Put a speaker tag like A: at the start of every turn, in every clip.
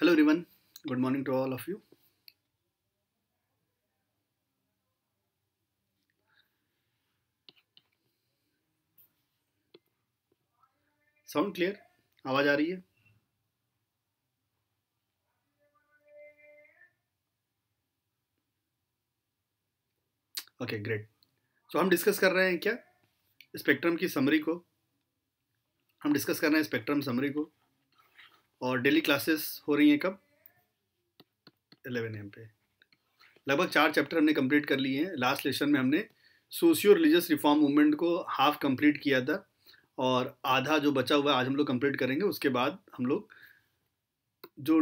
A: Hello everyone, good morning to all of you. Sound clear आवाज आ रही है ओके ग्रेट सो हम डिस्कस कर रहे हैं क्या स्पेक्ट्रम की समरी को हम डिस्कस कर रहे हैं स्पेक्ट्रम समरी को और डेली क्लासेस हो रही हैं कब एलेवन एम पे लगभग चार चैप्टर हमने कंप्लीट कर लिए हैं लास्ट लेसन में हमने सोशियो रिलीजियस रिफॉर्म मूवमेंट को हाफ कंप्लीट किया था और आधा जो बचा हुआ आज हम लोग कंप्लीट करेंगे उसके बाद हम लोग जो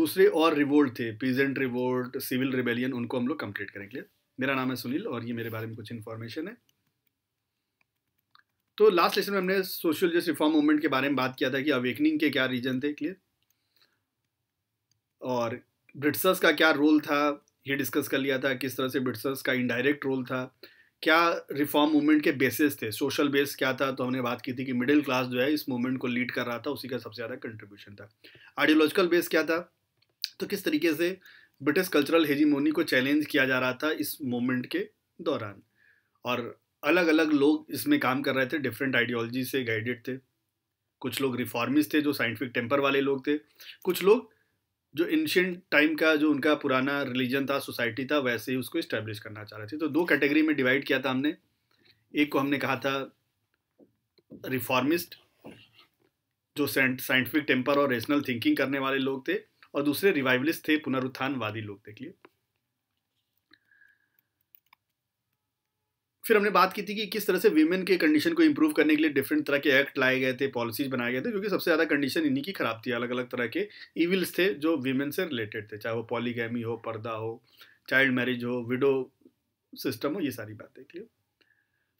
A: दूसरे और रिवोल्ट थे पीजेंट रिवोल्ट सिविल रिबेलियन उनको हम लोग कंप्लीट करेंगे मेरा नाम है सुनील और ये मेरे बारे में कुछ इन्फॉर्मेशन है तो लास्ट लेसन में हमने सोशल जस्ट रिफॉर्म मूवमेंट के बारे में बात किया था कि अवेकनिंग के क्या रीजन थे क्लियर और ब्रिटिशर्स का क्या रोल था ये डिस्कस कर लिया था किस तरह से ब्रिटिशर्स का इनडायरेक्ट रोल था क्या रिफॉर्म मूवमेंट के बेसिस थे सोशल बेस क्या था तो हमने बात की थी कि मिडिल क्लास जो है इस मूवमेंट को लीड कर रहा था उसी का सबसे ज़्यादा कंट्रीब्यूशन था आइडियोलॉजिकल बेस क्या था तो किस तरीके से ब्रिटिश कल्चरल हेजीमोनी को चैलेंज किया जा रहा था इस मोमेंट के दौरान और अलग अलग लोग इसमें काम कर रहे थे डिफरेंट आइडियोलॉजी से गाइडेड थे कुछ लोग रिफॉर्मिस्ट थे जो साइंटिफिक टेम्पर वाले लोग थे कुछ लोग जो एंशियंट टाइम का जो उनका पुराना रिलीजन था सोसाइटी था वैसे ही उसको इस्टेब्लिश करना चाह रहे थे तो दो कैटेगरी में डिवाइड किया था हमने एक को हमने कहा था रिफॉर्मिस्ट जो साइंटिफिक टेम्पर और रेशनल थिंकिंग करने वाले लोग थे और दूसरे रिवाइवलिस्ट थे पुनरुत्थानवादी लोग थे फिर हमने बात की थी कि किस तरह से वीमेन के कंडीशन को इम्प्रूव करने के लिए डिफरेंट तरह के एक्ट लाए गए थे पॉलिसीज बनाए गए थे क्योंकि सबसे ज़्यादा कंडीशन इन्हीं की ख़राब थी अलग अलग तरह के इविल्स थे जो वीमेन से रिलेटेड थे चाहे वो पॉलीगैमी हो पर्दा हो चाइल्ड मैरिज हो विडो सिस्टम हो ये सारी बातें क्लियर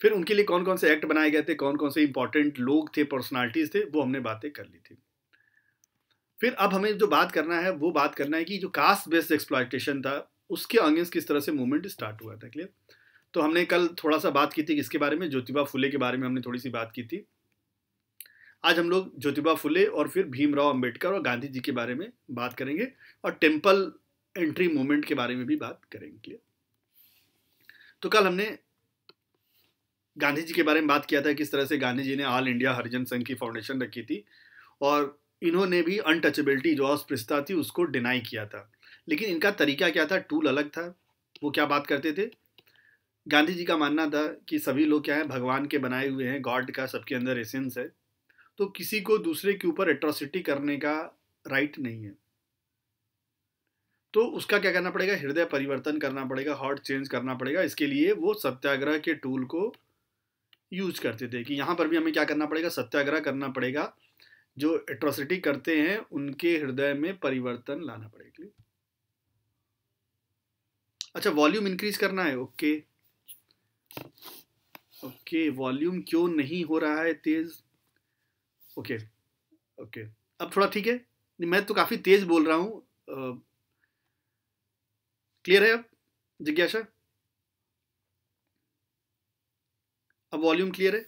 A: फिर उनके लिए कौन कौन से एक्ट बनाए गए थे कौन कौन से इंपॉर्टेंट लोग थे पर्सनालिटीज़ थे वो हमने बातें कर ली थी फिर अब हमें जो बात करना है वो बात करना है कि जो कास्ट बेस्ड एक्सप्लाइटेशन था उसके अगेंस्ट किस तरह से मूवमेंट स्टार्ट हुआ था क्लियर तो हमने कल थोड़ा सा बात की थी किसके बारे में ज्योतिबा फुले के बारे में हमने थोड़ी सी बात की थी आज हम लोग ज्योतिबा फुले और फिर भीमराव अंबेडकर और गांधी जी के बारे में बात करेंगे और टेम्पल एंट्री मूवमेंट के बारे में भी बात करेंगे तो कल हमने गांधी जी के बारे में बात किया था किस तरह से गांधी जी ने ऑल इंडिया हरिजन संघ की फाउंडेशन रखी थी और इन्होंने भी अनटचेबिलिटी जो अस्पृश्यता थी उसको डिनाई किया था लेकिन इनका तरीका क्या था टूल अलग था वो क्या बात करते थे गांधी जी का मानना था कि सभी लोग क्या है भगवान के बनाए हुए हैं गॉड का सबके अंदर एसेंस है तो किसी को दूसरे के ऊपर एट्रोसिटी करने का राइट नहीं है तो उसका क्या करना पड़ेगा हृदय परिवर्तन करना पड़ेगा हॉट चेंज करना पड़ेगा इसके लिए वो सत्याग्रह के टूल को यूज करते थे कि यहाँ पर भी हमें क्या करना पड़ेगा सत्याग्रह करना पड़ेगा जो एट्रोसिटी करते हैं उनके हृदय में परिवर्तन लाना पड़ेगा अच्छा वॉल्यूम इंक्रीज करना है ओके okay. ओके वॉल्यूम क्यों नहीं हो रहा है तेज ओके ओके अब थोड़ा ठीक है मैं तो काफी तेज बोल रहा हूं क्लियर है अब जिज्ञासा अब वॉल्यूम क्लियर है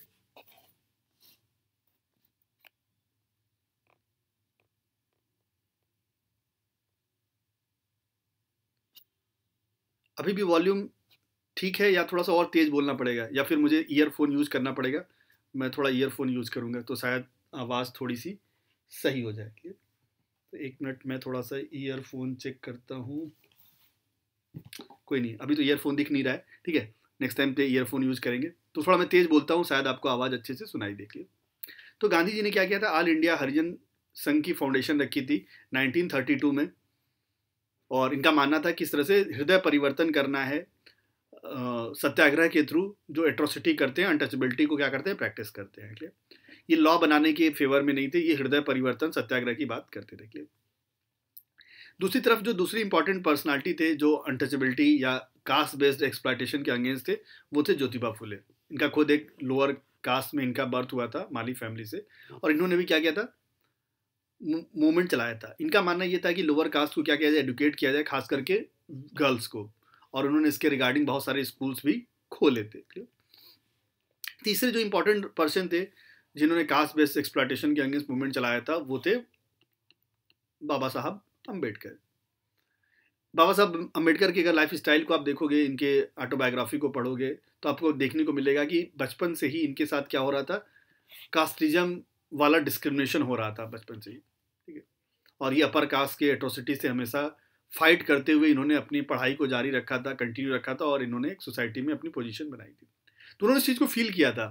A: अभी भी वॉल्यूम ठीक है या थोड़ा सा और तेज़ बोलना पड़ेगा या फिर मुझे ईयरफोन यूज़ करना पड़ेगा मैं थोड़ा ईयरफोन यूज़ करूँगा तो शायद आवाज़ थोड़ी सी सही हो जाएगी तो एक मिनट मैं थोड़ा सा ईयरफोन चेक करता हूँ कोई नहीं अभी तो ईयरफोन दिख नहीं रहा है ठीक है नेक्स्ट टाइम पे ईयरफोन यूज़ करेंगे तो थोड़ा मैं तेज़ बोलता हूँ शायद आपको आवाज़ अच्छे से सुनाई देखिए तो गांधी जी ने क्या किया था ऑल इंडिया हरिजन संघ की फाउंडेशन रखी थी 1932 में और इनका मानना था कि इस तरह से हृदय परिवर्तन करना है सत्याग्रह के थ्रू जो एट्रोसिटी करते हैं अनटचेबिलिटी को क्या करते हैं प्रैक्टिस करते हैं क्लियर ये लॉ बनाने के फेवर में नहीं थे ये हृदय परिवर्तन सत्याग्रह की बात करते थे क्लियर दूसरी तरफ जो दूसरी इंपॉर्टेंट पर्सनालिटी थे जो अनटचबिलिटी या कास्ट बेस्ड एक्सप्लाइटेशन के अगेंस्ट थे वो थे ज्योतिबा फुले इनका खुद एक लोअर कास्ट में इनका बर्थ हुआ था माली फैमिली से और इन्होंने भी क्या किया था मूवमेंट चलाया था इनका मानना ये था कि लोअर कास्ट को क्या किया जाए एडुकेट किया जाए खास करके गर्ल्स को और उन्होंने इसके रिगार्डिंग बहुत सारे स्कूल्स भी खोले थे तीसरे जो इंपॉर्टेंट पर्सन थे जिन्होंने कास्ट बेस्ड एक्सप्लाटेशन के अगेंस्ट मूवमेंट चलाया था वो थे बाबा साहब अम्बेडकर बाबा साहब अम्बेडकर की अगर लाइफ स्टाइल को आप देखोगे इनके ऑटोबायोग्राफी को पढ़ोगे तो आपको देखने को मिलेगा कि बचपन से ही इनके साथ क्या हो रहा था कास्टिज्म वाला डिस्क्रिमिनेशन हो रहा था बचपन से ही ठीक है और ये अपर कास्ट के एट्रोसिटी से हमेशा फाइट करते हुए इन्होंने अपनी पढ़ाई को जारी रखा था कंटिन्यू रखा था और इन्होंने एक सोसाइटी में अपनी पोजीशन बनाई थी तो उन्होंने इस चीज़ को फील किया था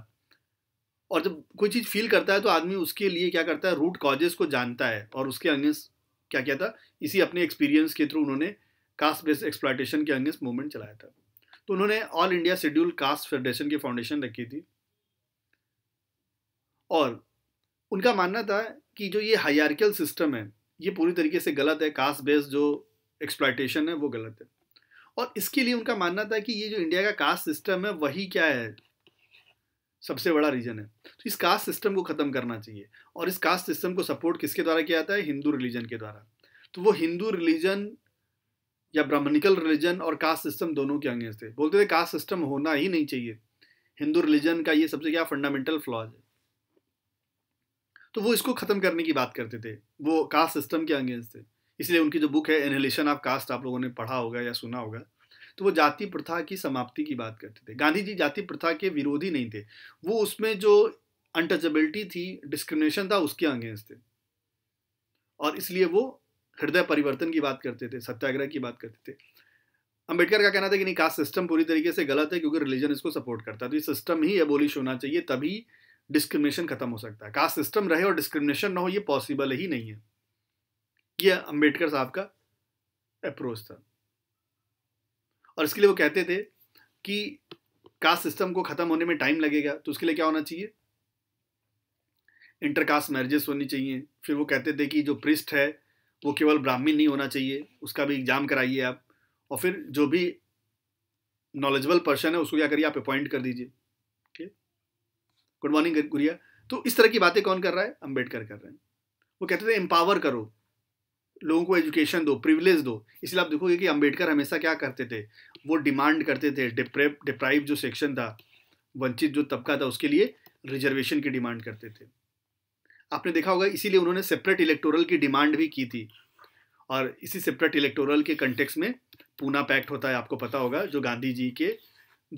A: और जब कोई चीज़ फील करता है तो आदमी उसके लिए क्या करता है रूट कॉजेज को जानता है और उसके अंगेंस्ट क्या किया था इसी अपने एक्सपीरियंस के थ्रू उन्होंने कास्ट बेस्ड एक्सप्लाइटेशन के अंगेंस्ट मूवमेंट चलाया था तो उन्होंने all India scheduled caste federation की फाउंडेशन रखी थी और उनका मानना था कि जो ये हायरकियल सिस्टम है ये पूरी तरीके से गलत है कास्ट बेस्ड जो एक्सप्लाइटेशन है वो गलत है और इसके लिए उनका मानना था कि ये जो इंडिया का कास्ट सिस्टम है वही क्या है सबसे बड़ा रीजन है तो इस कास्ट सिस्टम को ख़त्म करना चाहिए और इस कास्ट सिस्टम को सपोर्ट किसके द्वारा किया जाता है हिंदू रिलीजन के द्वारा तो वो हिंदू रिलीजन या ब्राह्मणिकल रिलीजन और कास्ट सिस्टम दोनों के अंगेज थे बोलते थे कास्ट सिस्टम होना ही नहीं चाहिए हिंदू रिलीजन का ये सबसे क्या फंडामेंटल फ्लॉज है तो वो इसको ख़त्म करने की बात करते थे वो कास्ट सिस्टम के अंगेंस्ट थे इसलिए उनकी जो बुक है एनहलेशन ऑफ कास्ट आप लोगों ने पढ़ा होगा या सुना होगा तो वो जाति प्रथा की समाप्ति की बात करते थे गांधी जी जाति प्रथा के विरोधी नहीं थे वो उसमें जो अनटचेबिलिटी थी डिस्क्रिमिनेशन था उसके अगेंस्ट थे और इसलिए वो हृदय परिवर्तन की बात करते थे सत्याग्रह की बात करते थे अंबेडकर का कहना था कि नहीं कास्ट सिस्टम पूरी तरीके से गलत है क्योंकि रिलीजन इसको सपोर्ट करता है तो ये सिस्टम ही एबोलिश होना चाहिए तभी डिस्क्रिमिनेशन खत्म हो सकता है कास्ट सिस्टम रहे और डिस्क्रिमिनेशन ना हो ये पॉसिबल ही नहीं है यह अम्बेडकर साहब का अप्रोच था और इसके लिए वो कहते थे कि कास्ट सिस्टम को ख़त्म होने में टाइम लगेगा तो उसके लिए क्या होना चाहिए इंटरकास्ट मैरिजेस होनी चाहिए फिर वो कहते थे कि जो पृष्ठ है वो केवल ब्राह्मीण नहीं होना चाहिए उसका भी एग्ज़ाम कराइए आप और फिर जो भी नॉलेजबल पर्सन है उसको क्या करिए आप अपॉइंट कर दीजिए ठीक गुड मॉर्निंग गुरिया तो इस तरह की बातें कौन कर रहा है अम्बेडकर कर रहे हैं वो कहते थे एम्पावर करो लोगों को एजुकेशन दो प्रिविलेज दो इसलिए आप देखोगे कि अंबेडकर हमेशा क्या करते थे वो डिमांड करते थे डिप्राइव जो सेक्शन था वंचित जो तबका था उसके लिए रिजर्वेशन की डिमांड करते थे आपने देखा होगा इसीलिए उन्होंने सेपरेट इलेक्टोरल की डिमांड भी की थी और इसी सेपरेट इलेक्टोरल के कंटेक्स में पूना पैक्ट होता है आपको पता होगा जो गांधी जी के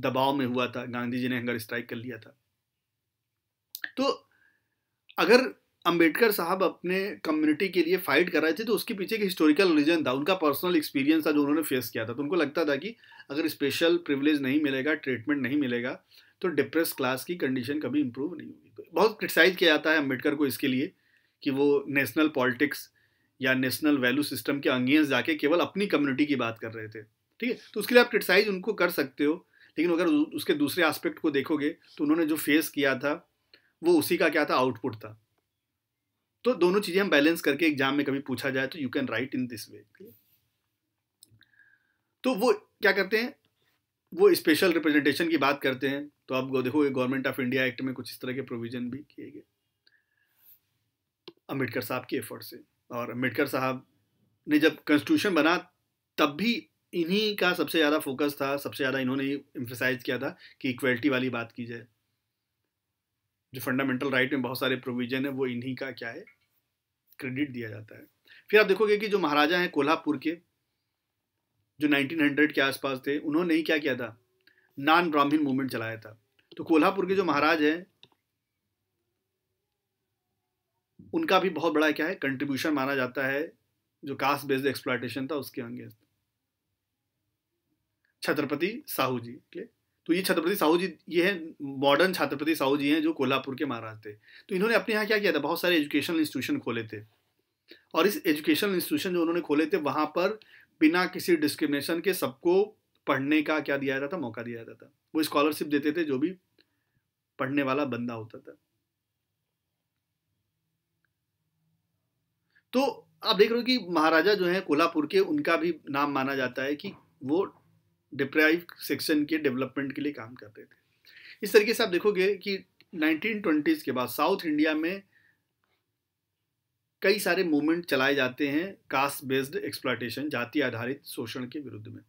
A: दबाव में हुआ था गांधी जी ने हंगर स्ट्राइक कर लिया था तो अगर अंबेडकर साहब अपने कम्युनिटी के लिए फाइट कर रहे थे तो उसके पीछे एक हिस्टोरिकल रीजन था उनका पर्सनल एक्सपीरियंस था जो उन्होंने फेस किया था तो उनको लगता था कि अगर स्पेशल प्रिविलेज नहीं मिलेगा ट्रीटमेंट नहीं मिलेगा तो डिप्रेस क्लास की कंडीशन कभी इम्प्रूव नहीं होगी तो बहुत क्रिटिसाइज किया जाता है अम्बेडकर को इसके लिए कि वो नेशनल पॉलिटिक्स या नेशनल वैल्यू सिस्टम के अंगेंस्ट जाके केवल अपनी कम्युनिटी की बात कर रहे थे ठीक है तो उसके लिए आप क्रिटिसाइज उनको कर सकते हो लेकिन अगर उसके दूसरे एस्पेक्ट को देखोगे तो उन्होंने जो फेस किया था वो उसी का क्या था आउटपुट था तो दोनों चीजें हम बैलेंस करके एग्जाम में कभी पूछा जाए तो you can write in this way तो वो क्या करते हैं वो स्पेशल रिप्रेजेंटेशन की बात करते हैं तो आप देखो गवर्नमेंट ऑफ इंडिया एक्ट में कुछ इस तरह के प्रोविजन भी किए गए अम्बेडकर साहब के एफर्ट से और अम्बेडकर साहब ने जब कॉन्स्टिट्यूशन बना तब भी इन्हीं का सबसे ज़्यादा फोकस था सबसे ज़्यादा इन्होंने ही किया था कि इक्वलिटी वाली बात की जाए जो फंडामेंटल राइट में बहुत सारे प्रोविजन है वो इन्हीं का क्या है क्रेडिट दिया जाता है फिर आप देखोगे कि जो महाराजा हैं कोल्हापुर के जो 1900 के आसपास थे उन्होंने ही क्या किया था नॉन ब्राह्मीण मूवमेंट चलाया था तो कोल्हापुर के जो महाराज हैं उनका भी बहुत बड़ा क्या है कंट्रीब्यूशन माना जाता है जो कास्ट बेस्ड एक्सप्लाइटेशन था उसके अंगेस्ट छत्रपति साहू जी के तो ये छत्रपति साहू जी ये है मॉडर्न छत्रपति साहू जी हैं जो कोल्हापुर के महाराज थे तो इन्होंने अपने यहाँ क्या किया था बहुत सारे एजुकेशनल इंस्टीट्यूशन खोले थे और इस एजुकेशनल इंस्टीट्यूशन जो उन्होंने खोले थे वहाँ पर बिना किसी डिस्क्रिमिनेशन के सबको पढ़ने का क्या दिया जाता था मौका दिया जाता था वो स्कॉलरशिप देते थे जो भी पढ़ने वाला बंदा होता था तो आप देख रहे हो कि महाराजा जो है कोल्हापुर के उनका भी नाम माना जाता है कि वो डिप्राइव सेक्शन के डेवलपमेंट के लिए काम करते थे इस तरीके से आप देखोगे कि नाइनटीन के बाद साउथ इंडिया में कई सारे मूवमेंट चलाए जाते हैं कास्ट बेस्ड एक्सप्लाटेशन जाति आधारित शोषण के विरुद्ध में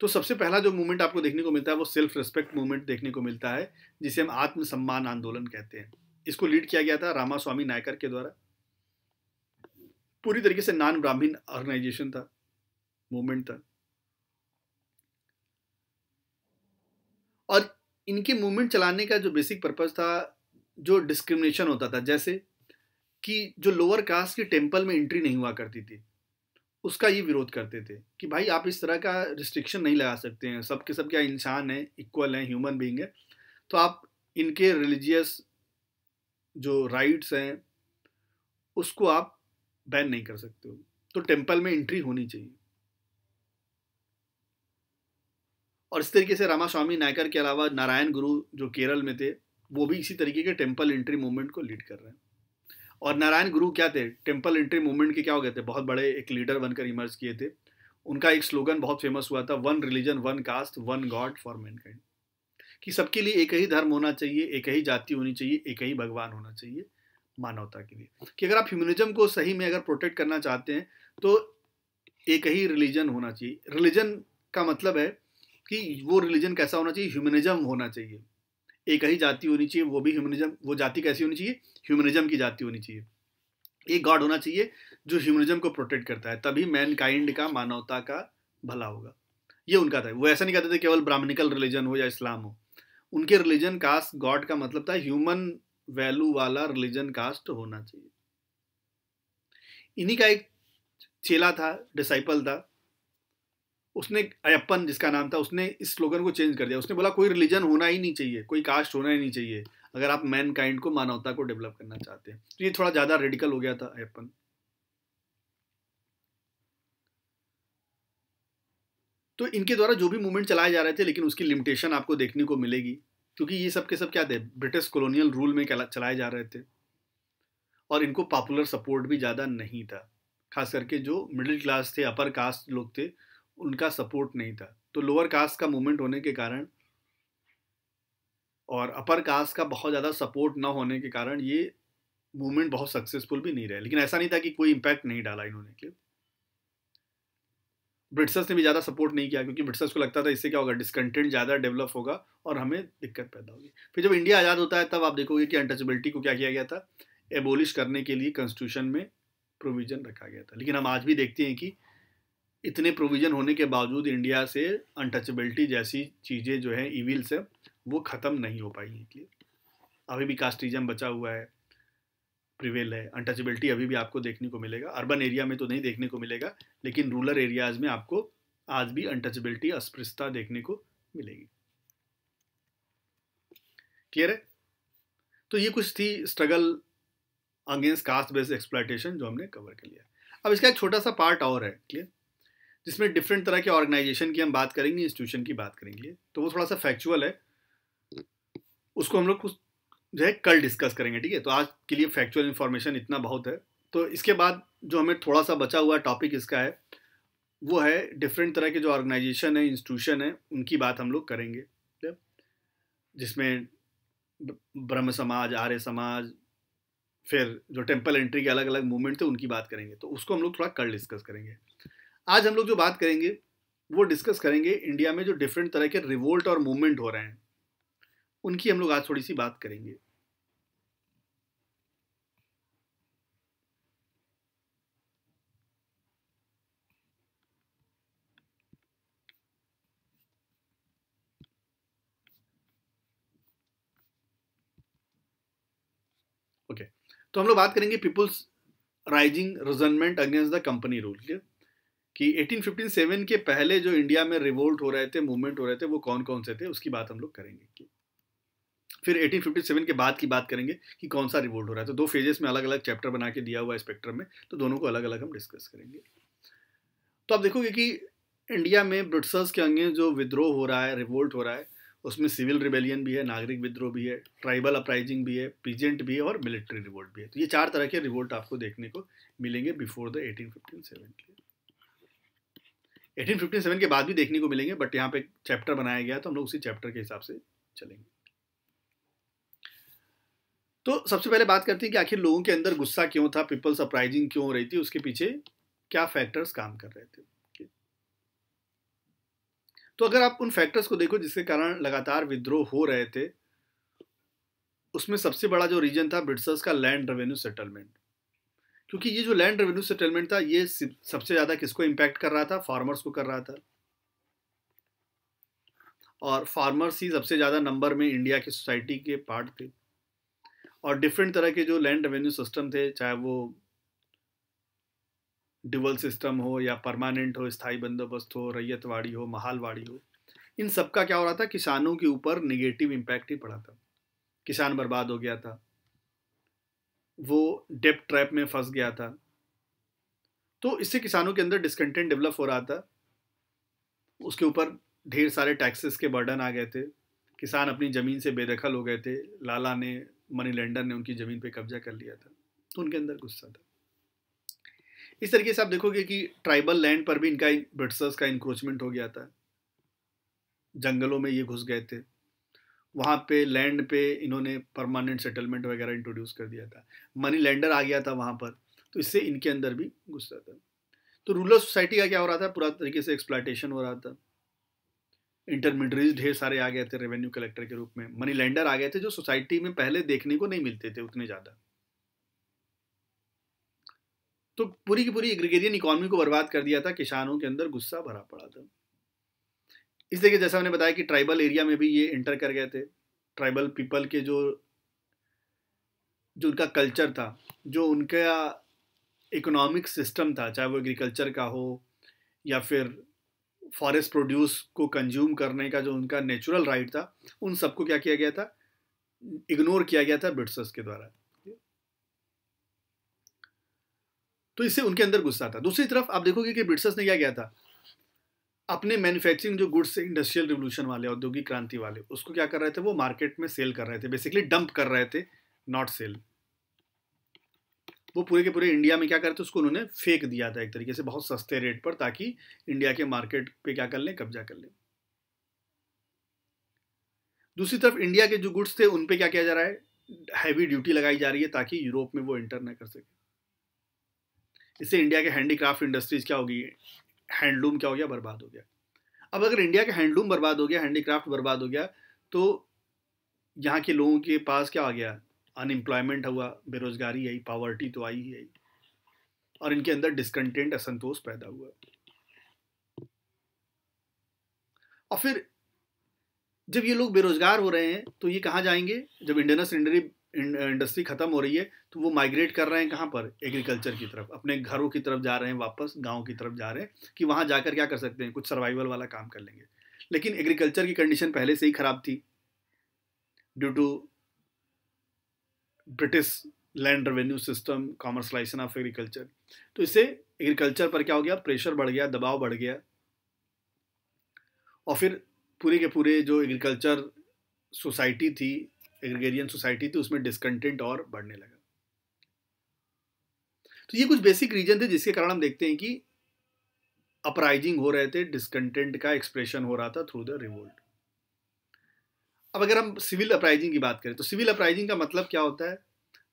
A: तो सबसे पहला जो मूवमेंट आपको देखने को मिलता है वो सेल्फ रिस्पेक्ट मूवमेंट देखने को मिलता है जिसे हम आत्मसम्मान आंदोलन कहते हैं इसको लीड किया गया था रामा स्वामी नायकर के द्वारा पूरी तरीके से नॉन ब्राह्मीण ऑर्गेनाइजेशन था मूवमेंट था और इनके मूवमेंट चलाने का जो बेसिक पर्पज़ था जो डिस्क्रिमिनेशन होता था जैसे कि जो लोअर कास्ट की टेम्पल में एंट्री नहीं हुआ करती थी उसका ये विरोध करते थे कि भाई आप इस तरह का रिस्ट्रिक्शन नहीं लगा सकते हैं सब के सब क्या इंसान हैं इक्वल हैं ह्यूमन बीइंग है तो आप इनके रिलीजियस जो राइट्स हैं उसको आप बैन नहीं कर सकते हो तो टेम्पल में एंट्री होनी चाहिए और इस तरीके से रामा स्वामी नायकर के अलावा नारायण गुरु जो केरल में थे वो भी इसी तरीके के टेम्पल एंट्री मूवमेंट को लीड कर रहे हैं और नारायण गुरु क्या थे टेम्पल एंट्री मूवमेंट के क्या हो गए थे बहुत बड़े एक लीडर बनकर इमर्ज किए थे उनका एक स्लोगन बहुत फेमस हुआ था one religion one caste one god for kind कि सबके लिए एक ही धर्म होना चाहिए एक ही जाति होनी चाहिए एक ही भगवान होना चाहिए मानवता के लिए कि अगर आप ह्यूमनिज्म को सही में अगर प्रोटेक्ट करना चाहते हैं तो एक ही रिलीजन होना चाहिए रिलीजन का मतलब है कि वो रिलीजन कैसा होना चाहिए ह्यूमनिज्म होना चाहिए एक ही जाति होनी चाहिए वो भी ह्यूमनिज्म वो जाति कैसी होनी चाहिए ह्यूमनिज्म की जाति होनी चाहिए एक गॉड होना चाहिए जो ह्यूमनिज्म को प्रोटेक्ट करता है तभी मैनकाइंड का मानवता का भला होगा ये उनका था वो ऐसा नहीं कहते थे केवल ब्राह्मणिकल रिलीजन हो या इस्लाम हो उनके रिलीजन कास्ट गॉड का मतलब था ह्यूमन वैल्यू वाला रिलीजन कास्ट होना चाहिए इन्हीं का एक चेला था डिसाइपल था उसने अयप्पन जिसका नाम था उसने इस स्लोगन को चेंज कर दिया उसने बोला कोई रिलीजन होना ही नहीं चाहिए कोई कास्ट होना ही नहीं चाहिए अगर आप मैन काइंड को मानवता को डेवलप करना चाहते हैं तो ये थोड़ा ज़्यादा रेडिकल हो गया था अयप्पन तो इनके द्वारा जो भी मूवमेंट चलाए जा रहे थे लेकिन उसकी लिमिटेशन आपको देखने को मिलेगी क्योंकि ये सब के सब क्या थे ब्रिटिश कॉलोनियल रूल में चलाए जा रहे थे और इनको पॉपुलर सपोर्ट भी ज़्यादा नहीं था खास करके जो मिडिल क्लास थे अपर कास्ट लोग थे उनका सपोर्ट नहीं था तो लोअर कास्ट का मूवमेंट होने के कारण और अपर कास्ट का बहुत ज़्यादा सपोर्ट ना होने के कारण ये मूवमेंट बहुत सक्सेसफुल भी नहीं रहे लेकिन ऐसा नहीं था कि कोई इम्पैक्ट नहीं डाला इन्होंने के ब्रिटिशर्स ने भी ज़्यादा सपोर्ट नहीं किया क्योंकि ब्रिटिशर्स को लगता था इससे क्या होगा डिसकंटेंट ज़्यादा डेवलप होगा और हमें दिक्कत पैदा होगी फिर जब इंडिया आज़ाद होता है तब आप देखोगे कि अनटचबिलिटी को क्या किया गया था एबोलिश करने के लिए कॉन्स्टिट्यूशन में प्रोविज़न रखा गया था लेकिन हम आज भी देखते हैं कि इतने प्रोविज़न होने के बावजूद इंडिया से अनटचबिलिटी जैसी चीज़ें जो हैं ईविल्स से वो ख़त्म नहीं हो पाई इसलिए अभी भी कास्टिजम बचा हुआ है प्रिवेल है अनटचेबिलिटी अभी भी आपको देखने को मिलेगा अर्बन एरिया में तो नहीं देखने को मिलेगा लेकिन रूरल एरियाज़ में आपको आज भी अनटचबिलिटी अस्पृश्यता देखने को मिलेगी क्लियर है तो ये कुछ थी struggle against caste based exploitation जो हमने कवर कर लिया अब इसका एक छोटा सा पार्ट और है क्लियर जिसमें डिफरेंट तरह के ऑर्गेनाइजेशन की हम बात करेंगे इंस्टीट्यूशन की बात करेंगे तो वो थोड़ा सा फैक्चुअल है उसको हम लोग कुछ जो है कल डिस्कस करेंगे ठीक है तो आज के लिए फैक्चुअल इन्फॉर्मेशन इतना बहुत है तो इसके बाद जो हमें थोड़ा सा बचा हुआ टॉपिक इसका है वो है डिफरेंट तरह के जो ऑर्गेनाइजेशन है इंस्टीट्यूशन है उनकी बात हम लोग करेंगे जिसमें ब्रह्म समाज आर्य समाज फिर जो टेम्पल एंट्री के अलग अलग मूवमेंट थे उनकी बात करेंगे तो उसको हम लोग थोड़ा कल डिस्कस करेंगे आज हम लोग जो बात करेंगे वो डिस्कस करेंगे इंडिया में जो डिफरेंट तरह के रिवोल्ट और मूवमेंट हो रहे हैं उनकी हम लोग आज थोड़ी सी बात करेंगे ओके okay. तो हम लोग बात करेंगे people's rising resentment against the company rule clear कि 1857 के पहले जो इंडिया में रिवोल्ट हो रहे थे मूवमेंट हो रहे थे वो कौन कौन से थे उसकी बात हम लोग करेंगे फिर 1857 के बाद की बात करेंगे कि कौन सा रिवोल्ट हो रहा है तो दो फेजेस में अलग अलग चैप्टर बना के दिया हुआ है स्पेक्ट्रम में तो दोनों को अलग अलग हम डिस्कस करेंगे तो आप देखोगे कि इंडिया में ब्रिटिशर्स के अंगे जो विद्रोह हो रहा है रिवोल्ट हो रहा है उसमें सिविल रिबेलियन भी है नागरिक विद्रोह भी है ट्राइबल अपराइजिंग भी है पीजेंट भी है और मिलिट्री रिवोल्ट भी है तो ये चार तरह के रिवोल्ट आपको देखने को मिलेंगे before the eighteen fifteen seven के सेवन के बाद भी देखने को मिलेंगे बट यहाँ पे चैप्टर बनाया गया तो हम लोग उसी चैप्टर के हिसाब से चलेंगे तो सबसे पहले बात करते हैं कि आखिर लोगों के अंदर गुस्सा क्यों था पीपल सरप्राइजिंग क्यों हो रही थी उसके पीछे क्या फैक्टर्स काम कर रहे थे तो अगर आप उन फैक्टर्स को देखो जिसके कारण लगातार विद्रोह हो रहे थे उसमें सबसे बड़ा जो रीजन था ब्रिटिशर्स का लैंड रेवेन्यू सेटलमेंट क्योंकि ये जो लैंड रेवेन्यू सेटलमेंट था ये सबसे ज़्यादा किसको इम्पैक्ट कर रहा था फार्मर्स को कर रहा था और फार्मर्स ही सबसे ज़्यादा नंबर में इंडिया की सोसाइटी के पार्ट थे और डिफरेंट तरह के जो लैंड रेवेन्यू सिस्टम थे चाहे वो डुबल सिस्टम हो या परमानेंट हो स्थाई बंदोबस्त हो रैयतवाड़ी हो महालवाड़ी हो इन सब का क्या हो रहा था किसानों के ऊपर निगेटिव इम्पैक्ट ही पड़ा था किसान बर्बाद हो गया था वो डेप ट्रैप में फंस गया था तो इससे किसानों के अंदर डिस्कंटेंट डेवलप हो रहा था उसके ऊपर ढेर सारे टैक्सेस के बर्डन आ गए थे किसान अपनी ज़मीन से बेदखल हो गए थे लाला ने मनी लैंडर ने उनकी ज़मीन पे कब्जा कर लिया था तो उनके अंदर गुस्सा था इस तरीके से आप देखोगे कि ट्राइबल लैंड पर भी इनका ब्रिटिशर्स का इंक्रोचमेंट हो गया था जंगलों में ये घुस गए थे वहाँ पे लैंड पे इन्होंने परमानेंट सेटलमेंट वगैरह इंट्रोड्यूस कर दिया था मनी लैंडर आ गया था वहाँ पर तो इससे इनके अंदर भी गुस्सा था तो रूरल सोसाइटी का क्या हो रहा था पूरा तरीके से एक्सप्लाइटेशन हो रहा था इंटरमीडरीज ढेर सारे आ गए थे रेवेन्यू कलेक्टर के रूप में मनी लैंडर आ गए थे जो सोसाइटी में पहले देखने को नहीं मिलते थे उतने ज़्यादा तो पूरी की पूरी एग्रीगेरियन इकोनॉमी को बर्बाद कर दिया था किसानों के अंदर गुस्सा भरा पड़ा था इस देखिए जैसा मैंने बताया कि ट्राइबल एरिया में भी ये इंटर कर गए थे ट्राइबल पीपल के जो जो उनका कल्चर था जो उनका इकोनॉमिक सिस्टम था चाहे वो एग्रीकल्चर का हो या फिर फॉरेस्ट प्रोड्यूस को कंज्यूम करने का जो उनका नेचुरल राइट था उन सबको क्या किया गया था इग्नोर किया गया था ब्रिटिशर्स के द्वारा तो इससे उनके अंदर गुस्सा था दूसरी तरफ आप देखोगे कि ब्रिटिशर्स ने क्या किया था अपने मैन्युफैक्चरिंग जो गुड्स इंडस्ट्रियल रिवोल्यूशन वाले औद्योगिक क्रांति वाले उसको क्या कर रहे थे वो मार्केट में सेल कर रहे थे बेसिकली डंप कर रहे थे नॉट सेल वो पूरे के पूरे इंडिया में क्या करते उसको उन्होंने फेंक दिया था एक तरीके से बहुत सस्ते रेट पर ताकि इंडिया के मार्केट पे क्या कर लें कब्जा कर लें दूसरी तरफ इंडिया के जो गुड्स थे उन पे क्या किया जा रहा है हैवी ड्यूटी लगाई जा रही है ताकि यूरोप में वो इंटर ना कर सके इससे इंडिया के हैंडीक्राफ्ट इंडस्ट्रीज क्या होगी हैंडलूम क्या हो गया बर्बाद हो गया अब अगर इंडिया का हैंडलूम बर्बाद हो गया हैंडीक्राफ्ट बर्बाद हो गया तो यहाँ के लोगों के पास क्या आ गया अनएम्प्लॉयमेंट हुआ बेरोजगारी आई पावर्टी तो आई ही आई और इनके अंदर डिस्कंटेंट असंतोष पैदा हुआ और फिर जब ये लोग बेरोजगार हो रहे हैं तो ये कहाँ जाएंगे जब इंडियन इंडस्ट्री खत्म हो रही है तो वो माइग्रेट कर रहे हैं कहाँ पर एग्रीकल्चर की तरफ अपने घरों की तरफ जा रहे हैं वापस गाँव की तरफ जा रहे हैं कि वहाँ जाकर क्या कर सकते हैं कुछ सर्वाइवल वाला काम कर लेंगे लेकिन एग्रीकल्चर की कंडीशन पहले से ही ख़राब थी due to British land revenue system commercialisation of agriculture तो इससे एग्रीकल्चर पर क्या हो गया प्रेशर बढ़ गया दबाव बढ़ गया और फिर पूरे के पूरे जो एग्रीकल्चर सोसाइटी थी एग्रीगेरियन सोसाइटी थी उसमें डिसकंटेंट और बढ़ने लगा तो ये कुछ बेसिक रीजन थे जिसके कारण हम देखते हैं कि अपराइजिंग हो रहे थे डिसकंटेंट का एक्सप्रेशन हो रहा था थ्रू द रिवोल्ट अब अगर हम सिविल अपराइजिंग की बात करें तो सिविल अपराइजिंग का मतलब क्या होता है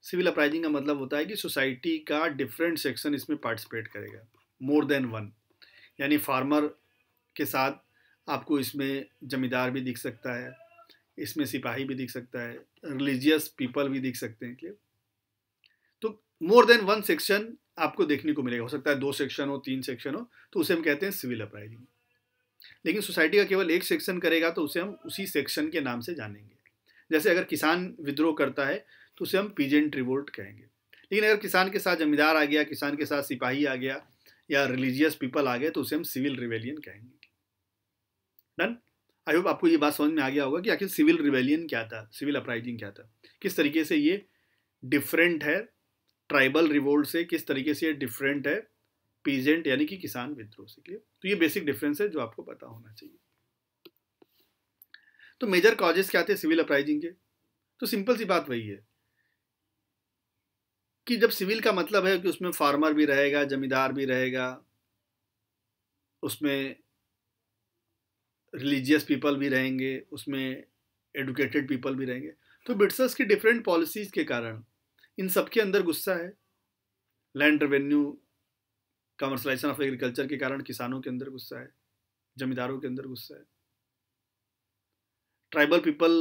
A: सिविल अपराइजिंग का मतलब होता है कि सोसाइटी का डिफरेंट सेक्शन इसमें पार्टिसिपेट करेगा मोर देन वन यानी फार्मर के साथ आपको इसमें जमींदार भी दिख सकता है इसमें सिपाही भी दिख सकता है रिलीजियस पीपल भी दिख सकते हैं मोर देन वन सेक्शन आपको देखने को मिलेगा हो सकता है दो सेक्शन हो तीन सेक्शन हो तो उसे हम कहते हैं सिविल अपराइजिंग लेकिन सोसाइटी का केवल एक सेक्शन करेगा तो उसे हम उसी सेक्शन के नाम से जानेंगे जैसे अगर किसान विद्रोह करता है तो उसे हम पीजेंट रिवोल्ट कहेंगे लेकिन अगर किसान के साथ जमींदार आ गया किसान के साथ सिपाही आ गया या रिलीजियस पीपल आ गए तो उसे हम सिविल रिवेलियन कहेंगे डन आई होप आपको ये बात समझ में आ गया होगा कि आखिर सिविल रिवेलियन क्या था सिविल अपराइजिंग क्या था किस तरीके से ये डिफरेंट है ट्राइबल रिवोल्ट से किस तरीके से ये डिफरेंट है पीजेंट यानी कि किसान विद्रोह से क्लियर तो ये बेसिक डिफरेंस है जो आपको पता होना चाहिए तो मेजर कॉजेस क्या थे सिविल अपराइजिंग के तो सिंपल सी बात वही है कि जब सिविल का मतलब है कि उसमें फार्मर भी रहेगा जमींदार भी रहेगा उसमें रिलीजियस पीपल भी रहेंगे उसमें एडुकेटेड पीपल भी रहेंगे तो ब्रिटिशर्स की डिफरेंट पॉलिसीज़ के कारण इन सबके अंदर गुस्सा है land revenue commercialisation of agriculture के कारण किसानों के अंदर गुस्सा है जमींदारों के अंदर गुस्सा है ट्राइबल पीपल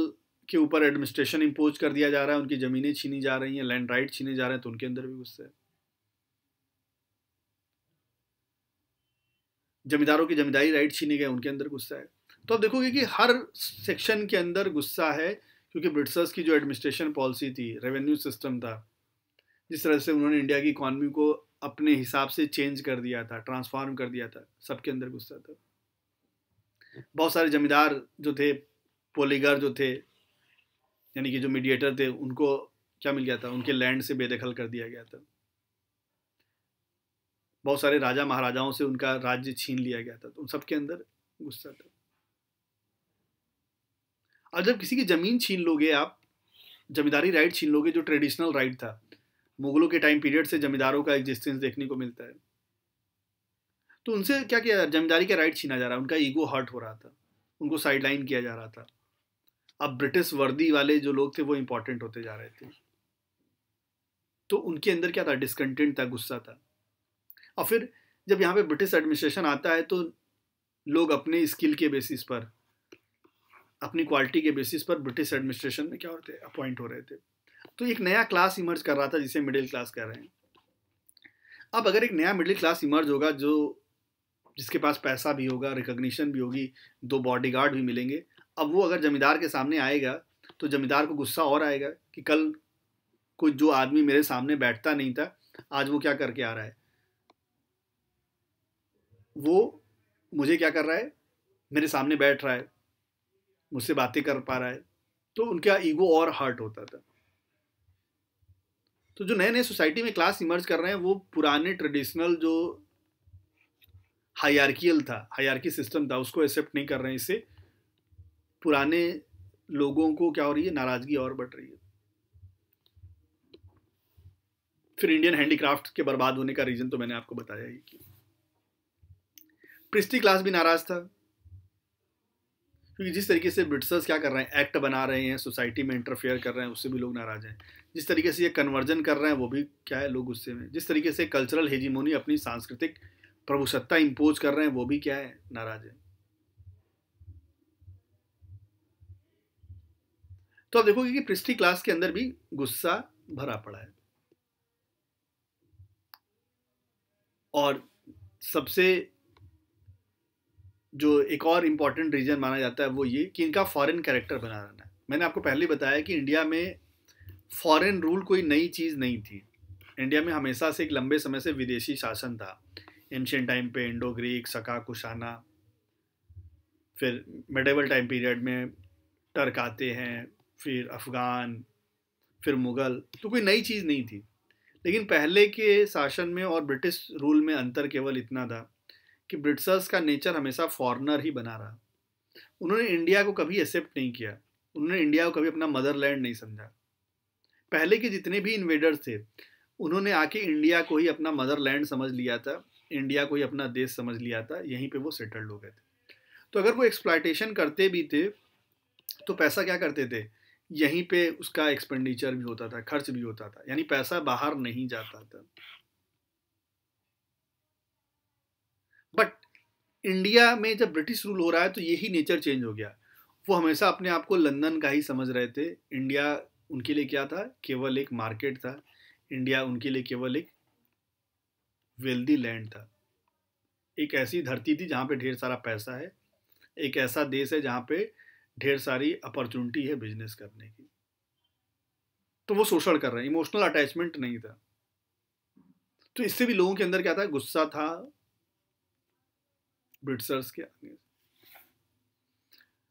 A: के ऊपर एडमिनिस्ट्रेशन इम्पोज कर दिया जा रहा है उनकी ज़मीनें छीनी जा रही हैं लैंड राइट छीने जा रहे हैं तो उनके अंदर भी गुस्सा है जमींदारों की जमींदारी राइट छीनी गए उनके अंदर गुस्सा है तो आप देखोगे कि हर सेक्शन के अंदर गुस्सा है क्योंकि ब्रिटिशर्स की जो एडमिनिस्ट्रेशन पॉलिसी थी रेवेन्यू सिस्टम था जिस तरह से उन्होंने इंडिया की इकॉनमी को अपने हिसाब से चेंज कर दिया था ट्रांसफॉर्म कर दिया था सबके अंदर गुस्सा था बहुत सारे जमींदार जो थे पोलीगर जो थे यानी कि जो मीडिएटर थे उनको क्या मिल गया था उनके लैंड से बेदखल कर दिया गया था बहुत सारे राजा महाराजाओं से उनका राज्य छीन लिया गया था तो उन सबके अंदर गुस्सा था और जब किसी की ज़मीन छीन लोगे आप जमींदारी राइट छीन लोगे जो ट्रेडिशनल राइट था मुगलों के टाइम पीरियड से जमींदारों का एग्जिस्टेंस देखने को मिलता है तो उनसे क्या किया जा जमींदारी का राइट छीना जा रहा है उनका ईगो हर्ट हो रहा था उनको साइडलाइन किया जा रहा था अब ब्रिटिश वर्दी वाले जो लोग थे वो इम्पोर्टेंट होते जा रहे थे तो उनके अंदर क्या था डिसकंटेंट था गुस्सा था और फिर जब यहाँ पे ब्रिटिश एडमिनिस्ट्रेशन आता है तो लोग अपने स्किल के बेसिस पर अपनी क्वालिटी के बेसिस पर ब्रिटिश एडमिनिस्ट्रेशन में क्या होते अपॉइंट हो रहे थे तो एक नया क्लास इमर्ज कर रहा था जिसे मिडिल क्लास कह रहे हैं अब अगर एक नया मिडिल क्लास इमर्ज होगा जो जिसके पास पैसा भी होगा रिकग्निशन भी होगी दो बॉडी भी मिलेंगे अब वो अगर जमींदार के सामने आएगा तो जमींदार को गुस्सा और आएगा कि कल कोई जो आदमी मेरे सामने बैठता नहीं था आज वो क्या करके आ रहा है वो मुझे क्या कर रहा है मेरे सामने बैठ रहा है मुझसे बातें कर पा रहा है तो उनका ईगो और हर्ट होता था तो जो नए नए सोसाइटी में क्लास इमर्ज कर रहे हैं वो पुराने ट्रेडिशनल जो हायरकियल था हायरकी सिस्टम था उसको एक्सेप्ट नहीं कर रहे हैं इससे पुराने लोगों को क्या हो रही है नाराजगी और बढ़ रही है फिर इंडियन हैंडीक्राफ्ट के बर्बाद होने का रीज़न तो मैंने आपको बताया ही कि प्रिस्टी क्लास भी नाराज था क्योंकि जिस तरीके से ब्रिटिशर्स क्या कर रहे हैं एक्ट बना रहे हैं सोसाइटी में इंटरफेयर कर रहे हैं उससे भी लोग नाराज हैं जिस तरीके से ये कन्वर्जन कर रहे हैं वो भी क्या है लोग गुस्से में जिस तरीके से कल्चरल हेजीमोनी अपनी सांस्कृतिक प्रभुसत्ता इम्पोज कर रहे हैं वो भी क्या है नाराज है तो आप देखोगे कि पृष्ठी क्लास के अंदर भी गुस्सा भरा पड़ा है और सबसे जो एक और इम्पॉर्टेंट रीज़न माना जाता है वो ये कि इनका फॉरेन कैरेक्टर बना रहना है मैंने आपको पहले बताया कि इंडिया में फॉरेन रूल कोई नई चीज़ नहीं थी इंडिया में हमेशा से एक लंबे समय से विदेशी शासन था एंशियन टाइम पे इंडो ग्रीक सका कुशाना फिर मेडेबल टाइम पीरियड में टर्क आते हैं फिर अफ़गान फिर मुग़ल तो कोई नई चीज़ नहीं थी लेकिन पहले के शासन में और ब्रिटिश रूल में अंतर केवल इतना था कि ब्रिटिशर्स का नेचर हमेशा फॉरनर ही बना रहा उन्होंने इंडिया को कभी एक्सेप्ट नहीं किया उन्होंने इंडिया को कभी अपना मदरलैंड नहीं समझा पहले के जितने भी इन्वेडर्स थे उन्होंने आके इंडिया को ही अपना मदरलैंड समझ लिया था इंडिया को ही अपना देश समझ लिया था यहीं पे वो सेटल्ड हो गए थे तो अगर वो एक्सप्लाइटेशन करते भी थे तो पैसा क्या करते थे यहीं पे उसका एक्सपेंडिचर भी होता था खर्च भी होता था यानी पैसा बाहर नहीं जाता था इंडिया में जब ब्रिटिश रूल हो रहा है तो यही नेचर चेंज हो गया वो हमेशा अपने आप को लंदन का ही समझ रहे थे इंडिया उनके लिए क्या था केवल एक मार्केट था इंडिया उनके लिए केवल एक वेल्दी लैंड था एक ऐसी धरती थी जहाँ पे ढेर सारा पैसा है एक ऐसा देश है जहाँ पे ढेर सारी अपॉर्चुनिटी है बिजनेस करने की तो वो शोषण कर रहे हैं इमोशनल अटैचमेंट नहीं था तो इससे भी लोगों के अंदर क्या था गुस्सा था ब्रिटिशर्स के आगे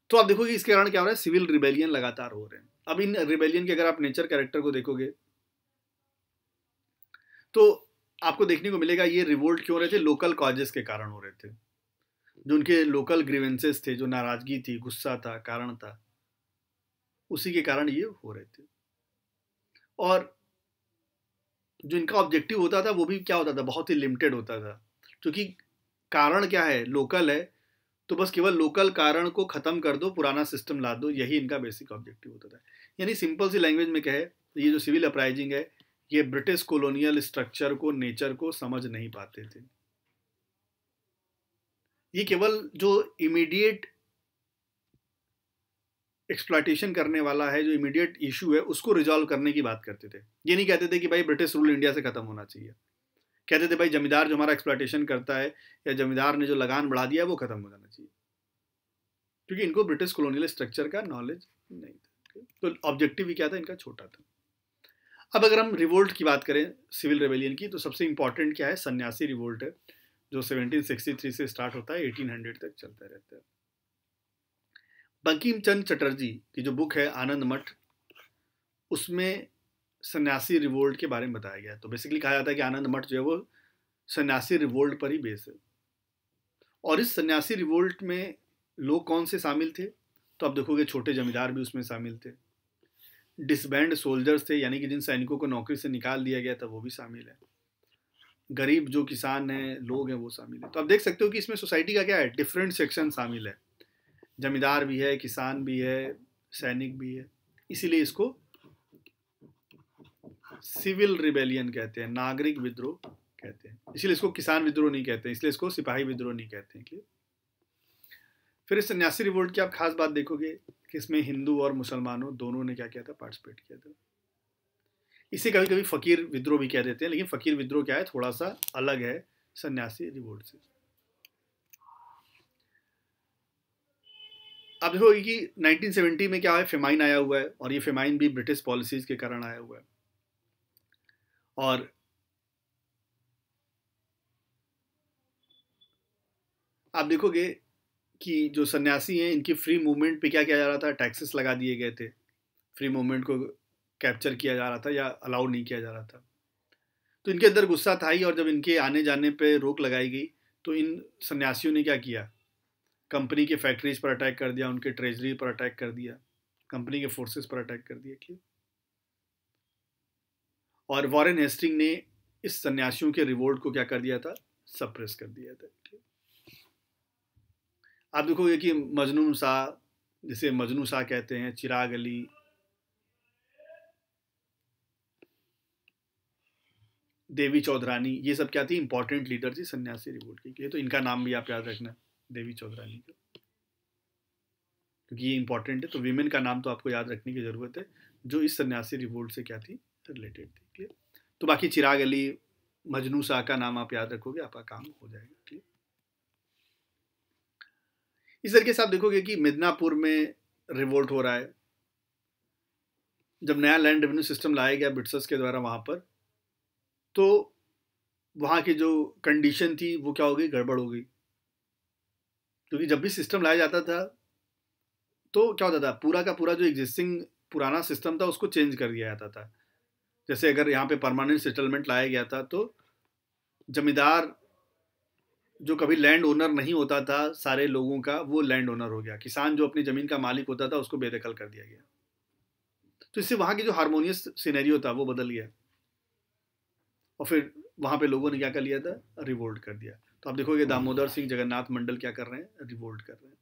A: तो आप देखोगे इसके कारण क्या हो रहा है सिविल रिबेलियन लगातार हो रहे हैं अब इन रिबेलियन के अगर आप नेचर कैरेक्टर को देखोगे तो आपको देखने को मिलेगा ये रिवोल्ट क्यों रहे थे लोकल कॉजेस के कारण हो रहे थे जो उनके लोकल ग्रीवेंसेस थे जो नाराजगी थी गुस्सा था कारण था उसी के कारण ये हो रहे थे और जो इनका ऑब्जेक्टिव होता था वो भी क्या होता था बहुत ही लिमिटेड होता था क्योंकि कारण क्या है लोकल है तो बस केवल लोकल कारण को ख़त्म कर दो पुराना सिस्टम ला दो यही इनका बेसिक ऑब्जेक्टिव होता था यानी सिंपल सी लैंग्वेज में कहे ये जो सिविल अपराइजिंग है ये ब्रिटिश कॉलोनियल स्ट्रक्चर को नेचर को समझ नहीं पाते थे ये केवल जो इमीडिएट एक्सप्लाइटेशन करने वाला है जो इमीडिएट इशू है उसको रिजॉल्व करने की बात करते थे ये नहीं कहते थे कि भाई ब्रिटिश रूल इंडिया से ख़त्म होना चाहिए कहते थे भाई जमींदार जो हमारा एक्सप्लाटेशन करता है या जमींदार ने जो लगान बढ़ा दिया वो खत्म हो जाना चाहिए क्योंकि इनको ब्रिटिश कॉलोनियल स्ट्रक्चर का नॉलेज नहीं था तो ऑब्जेक्टिव भी क्या था इनका छोटा था अब अगर हम रिवोल्ट की बात करें सिविल रेवेलियन की तो सबसे इंपॉर्टेंट क्या है सन्यासी रिवोल्ट है जो 1763 से स्टार्ट होता है 1800 तक चलता रहता है बंकिम चंद चटर्जी की जो बुक है आनंद मठ उसमें सन्यासी रिवोल्ट के बारे में बताया गया तो बेसिकली कहा जाता है कि आनंद मठ जो है वो सन्यासी रिवोल्ट पर ही बेस है और इस सन्यासी रिवोल्ट में लोग कौन से शामिल थे तो आप देखोगे छोटे जमींदार भी उसमें शामिल थे डिसबैंड सोल्जर्स थे यानी कि जिन सैनिकों को नौकरी से निकाल दिया गया था वो भी शामिल है गरीब जो किसान हैं लोग हैं वो शामिल है तो आप देख सकते हो कि इसमें सोसाइटी का क्या है डिफरेंट सेक्शन शामिल है जमींदार भी है किसान भी है सैनिक भी है इसीलिए इसको सिविल रिबेलियन कहते हैं नागरिक विद्रोह कहते हैं इसलिए इसको किसान विद्रोह नहीं कहते इसलिए इसको सिपाही विद्रोह नहीं कहते हैं फिर इस सन्यासी रिवोल्ट की आप खास बात देखोगे कि इसमें हिंदू और मुसलमानों दोनों ने क्या किया था पार्टिसिपेट किया था इसे कभी कभी फकीर विद्रोह भी कह देते हैं लेकिन फकीर विद्रोह क्या है थोड़ा सा अलग है सन्यासी रिवोल्ट से आप देखोगे कि 1970 में क्या है फेमाइन आया हुआ है और ये फेमाइन भी ब्रिटिश पॉलिसीज के कारण आया हुआ है और आप देखोगे कि जो सन्यासी हैं इनकी फ्री मूवमेंट पे क्या किया जा रहा था टैक्सेस लगा दिए गए थे फ्री मूवमेंट को कैप्चर किया जा रहा था या अलाउ नहीं किया जा रहा था तो इनके अंदर गुस्सा था ही और जब इनके आने जाने पे रोक लगाई गई तो इन सन्यासियों ने क्या किया कंपनी के फैक्ट्रीज पर अटैक कर दिया उनके ट्रेजरी पर अटैक कर दिया कंपनी के फोर्सेस पर अटैक कर दिया क्लियर और वॉरेन हेस्टिंग ने इस सन्यासियों के रिवोल्ट को क्या कर दिया था सप्रेस कर दिया था आप देखोगे कि मजनू शाह जिसे मजनू शाह कहते हैं चिराग अली देवी चौधरानी ये सब क्या थी इंपॉर्टेंट लीडर थी सन्यासी रिवोल्ट की तो इनका नाम भी आप याद रखना देवी चौधरानी का क्योंकि ये इंपॉर्टेंट है तो वीमेन का नाम तो आपको याद रखने की ज़रूरत है जो इस सन्यासी रिवोल्ट से क्या थी रिलेटेड थी क्लियर तो बाकी चिराग अली मजनू शाह का नाम आप याद रखोगे आपका काम हो जाएगा क्लियर इस तरीके से आप देखोगे कि मिदनापुर में रिवोल्ट हो रहा है जब नया लैंड रेवेन्यू सिस्टम लाया गया ब्रिटिशर्स के द्वारा वहाँ पर तो वहाँ की जो कंडीशन थी वो क्या हो गई गड़बड़ हो गई क्योंकि जब भी सिस्टम लाया जाता था तो क्या होता था पूरा का पूरा जो एग्जिस्टिंग पुराना सिस्टम था उसको चेंज कर दिया जाता था जैसे अगर यहाँ पे परमानेंट सेटलमेंट लाया गया था तो जमींदार जो कभी लैंड ओनर नहीं होता था सारे लोगों का वो लैंड ओनर हो गया किसान जो अपनी ज़मीन का मालिक होता था उसको बेदखल कर दिया गया तो इससे वहाँ की जो हारमोनियस सीनरी होता वो बदल गया और फिर वहाँ पे लोगों ने क्या कर लिया था रिवोल्ट कर दिया तो आप देखोगे hmm. दामोदर सिंह जगन्नाथ मंडल क्या कर रहे हैं रिवोल्ट कर रहे हैं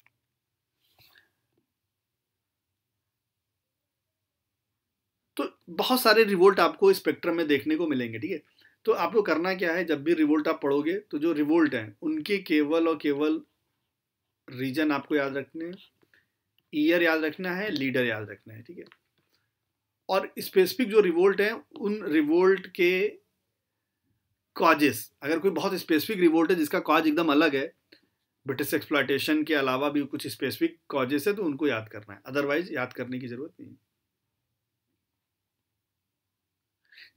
A: बहुत सारे रिवोल्ट आपको स्पेक्ट्रम में देखने को मिलेंगे ठीक है तो आपको करना क्या है जब भी रिवोल्ट आप पढ़ोगे तो जो रिवोल्ट हैं उनके केवल और केवल रीजन आपको याद रखने हैं ईयर याद रखना है लीडर याद रखना है ठीक है और स्पेसिफिक जो रिवोल्ट हैं उन रिवोल्ट के काजेस अगर कोई बहुत स्पेसिफिक रिवोल्ट है जिसका कॉज एकदम अलग है ब्रिटिश एक्सप्लाइटेशन के अलावा भी कुछ स्पेसिफिक काजेस है तो उनको याद करना है अदरवाइज याद करने की ज़रूरत नहीं है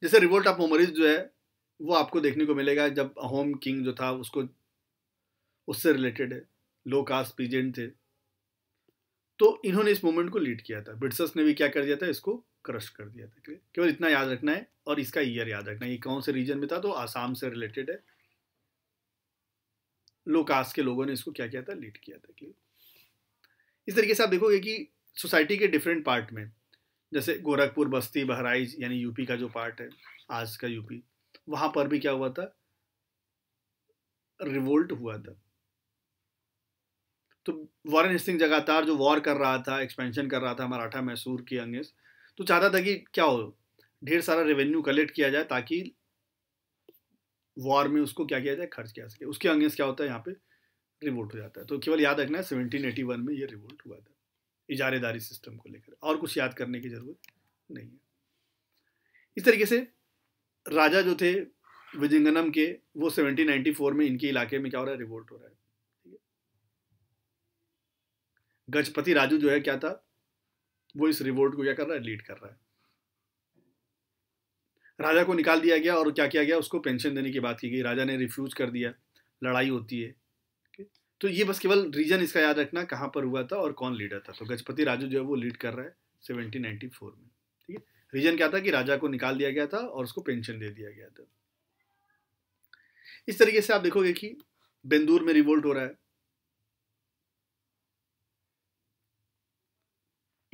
A: जैसे रिवोल्ट ऑफ मोमरीज जो है वो आपको देखने को मिलेगा जब होम किंग जो था उसको उससे रिलेटेड है लो कास्ट पीजेंट थे तो इन्होंने इस मूवमेंट को लीड किया था ब्रिटिशर्स ने भी क्या कर दिया था इसको क्रश कर दिया था केवल इतना याद रखना है और इसका ईयर याद रखना है ये कौन से रीजन में था तो आसाम से रिलेटेड है लो कास्ट के लोगों ने इसको क्या किया था लीड किया था इस तरीके से आप देखोगे कि सोसाइटी के डिफरेंट पार्ट में जैसे गोरखपुर बस्ती बहराइच यानी यूपी का जो पार्ट है आज का यूपी वहाँ पर भी क्या हुआ था रिवोल्ट हुआ था तो वॉरन सिंह लगातार जो वॉर कर रहा था एक्सपेंशन कर रहा था मराठा मैसूर के अंगेस्ट तो चाहता था कि क्या हो ढेर सारा रेवेन्यू कलेक्ट किया जाए ताकि वॉर में उसको क्या किया जाए खर्च किया सके उसके अंगेंस्ट क्या होता है यहाँ पे रिवोल्ट हो जाता है तो केवल याद रखना है सेवनटीन एटी वन में ये रिवोल्ट हुआ था इजारेदारी सिस्टम को लेकर और कुछ याद करने की ज़रूरत नहीं है इस तरीके से राजा जो थे विजिंगनम के वो 1794 में इनके इलाके में क्या हो रहा है रिवोल्ट हो रहा है गजपति राजू जो है क्या था वो इस रिवोल्ट को क्या कर रहा है लीड कर रहा है राजा को निकाल दिया गया और क्या किया गया उसको पेंशन देने की बात की गई राजा ने रिफ्यूज कर दिया लड़ाई होती है तो ये बस केवल रीजन इसका याद रखना कहाँ पर हुआ था और कौन लीडर था तो गजपति राजू जो है वो लीड कर रहा है सेवनटीन फोर में ठीक है रीजन क्या था कि राजा को निकाल दिया गया था और उसको पेंशन दे दिया गया था इस तरीके से आप देखोगे कि बेंदूर में रिवोल्ट हो रहा है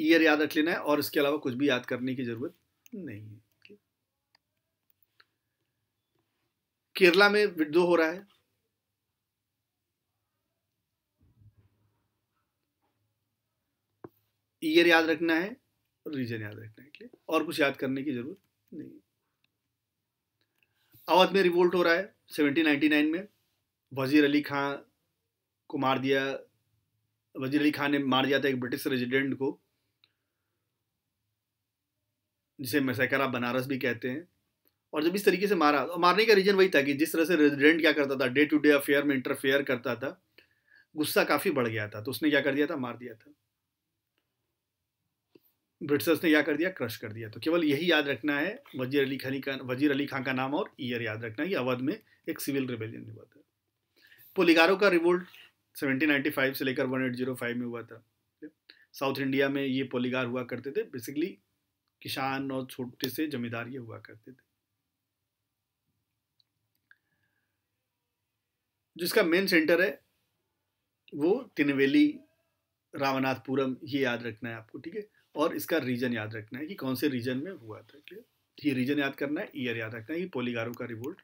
A: ईयर याद रख लेना है और इसके अलावा कुछ भी याद करने की जरूरत नहीं है केरला में विद्रोह हो रहा है ईयर याद रखना है और रीजन याद रखना है क्लियर और कुछ याद करने की जरूरत नहीं अवध में रिवोल्ट हो रहा है 1799 में वजीर अली खां को मार दिया वजीर अली खान ने मार दिया था एक ब्रिटिश रेजिडेंट को जिसे मैसेकरा बनारस भी कहते हैं और जब इस तरीके से मारा और मारने का रीजन वही था कि जिस तरह से रेजिडेंट क्या करता था डे टू डे अफेयर में इंटरफेयर करता था गुस्सा काफ़ी बढ़ गया था तो उसने क्या कर दिया था मार दिया था ब्रिटिशर्स ने क्या कर दिया क्रश कर दिया तो केवल यही याद रखना है वजीर अली खानी का वजीर अली खान का नाम और ईयर याद रखना है अवध में एक सिविल रिवेलियन हुआ था पोलिगारो का रिवोल्ट 1795 से लेकर 1805 में हुआ था साउथ इंडिया में ये पोलिगार हुआ करते थे बेसिकली किसान और छोटे से जमींदार ये हुआ करते थे जिसका मेन सेंटर है वो तिनवेली रामनाथपुरम ये याद रखना है आपको ठीक है और इसका रीजन याद रखना है कि कौन से रीजन में हुआ था क्लियर ये रीजन याद करना है ईयर याद रखना है कि पोलीगारो का रिवोल्ट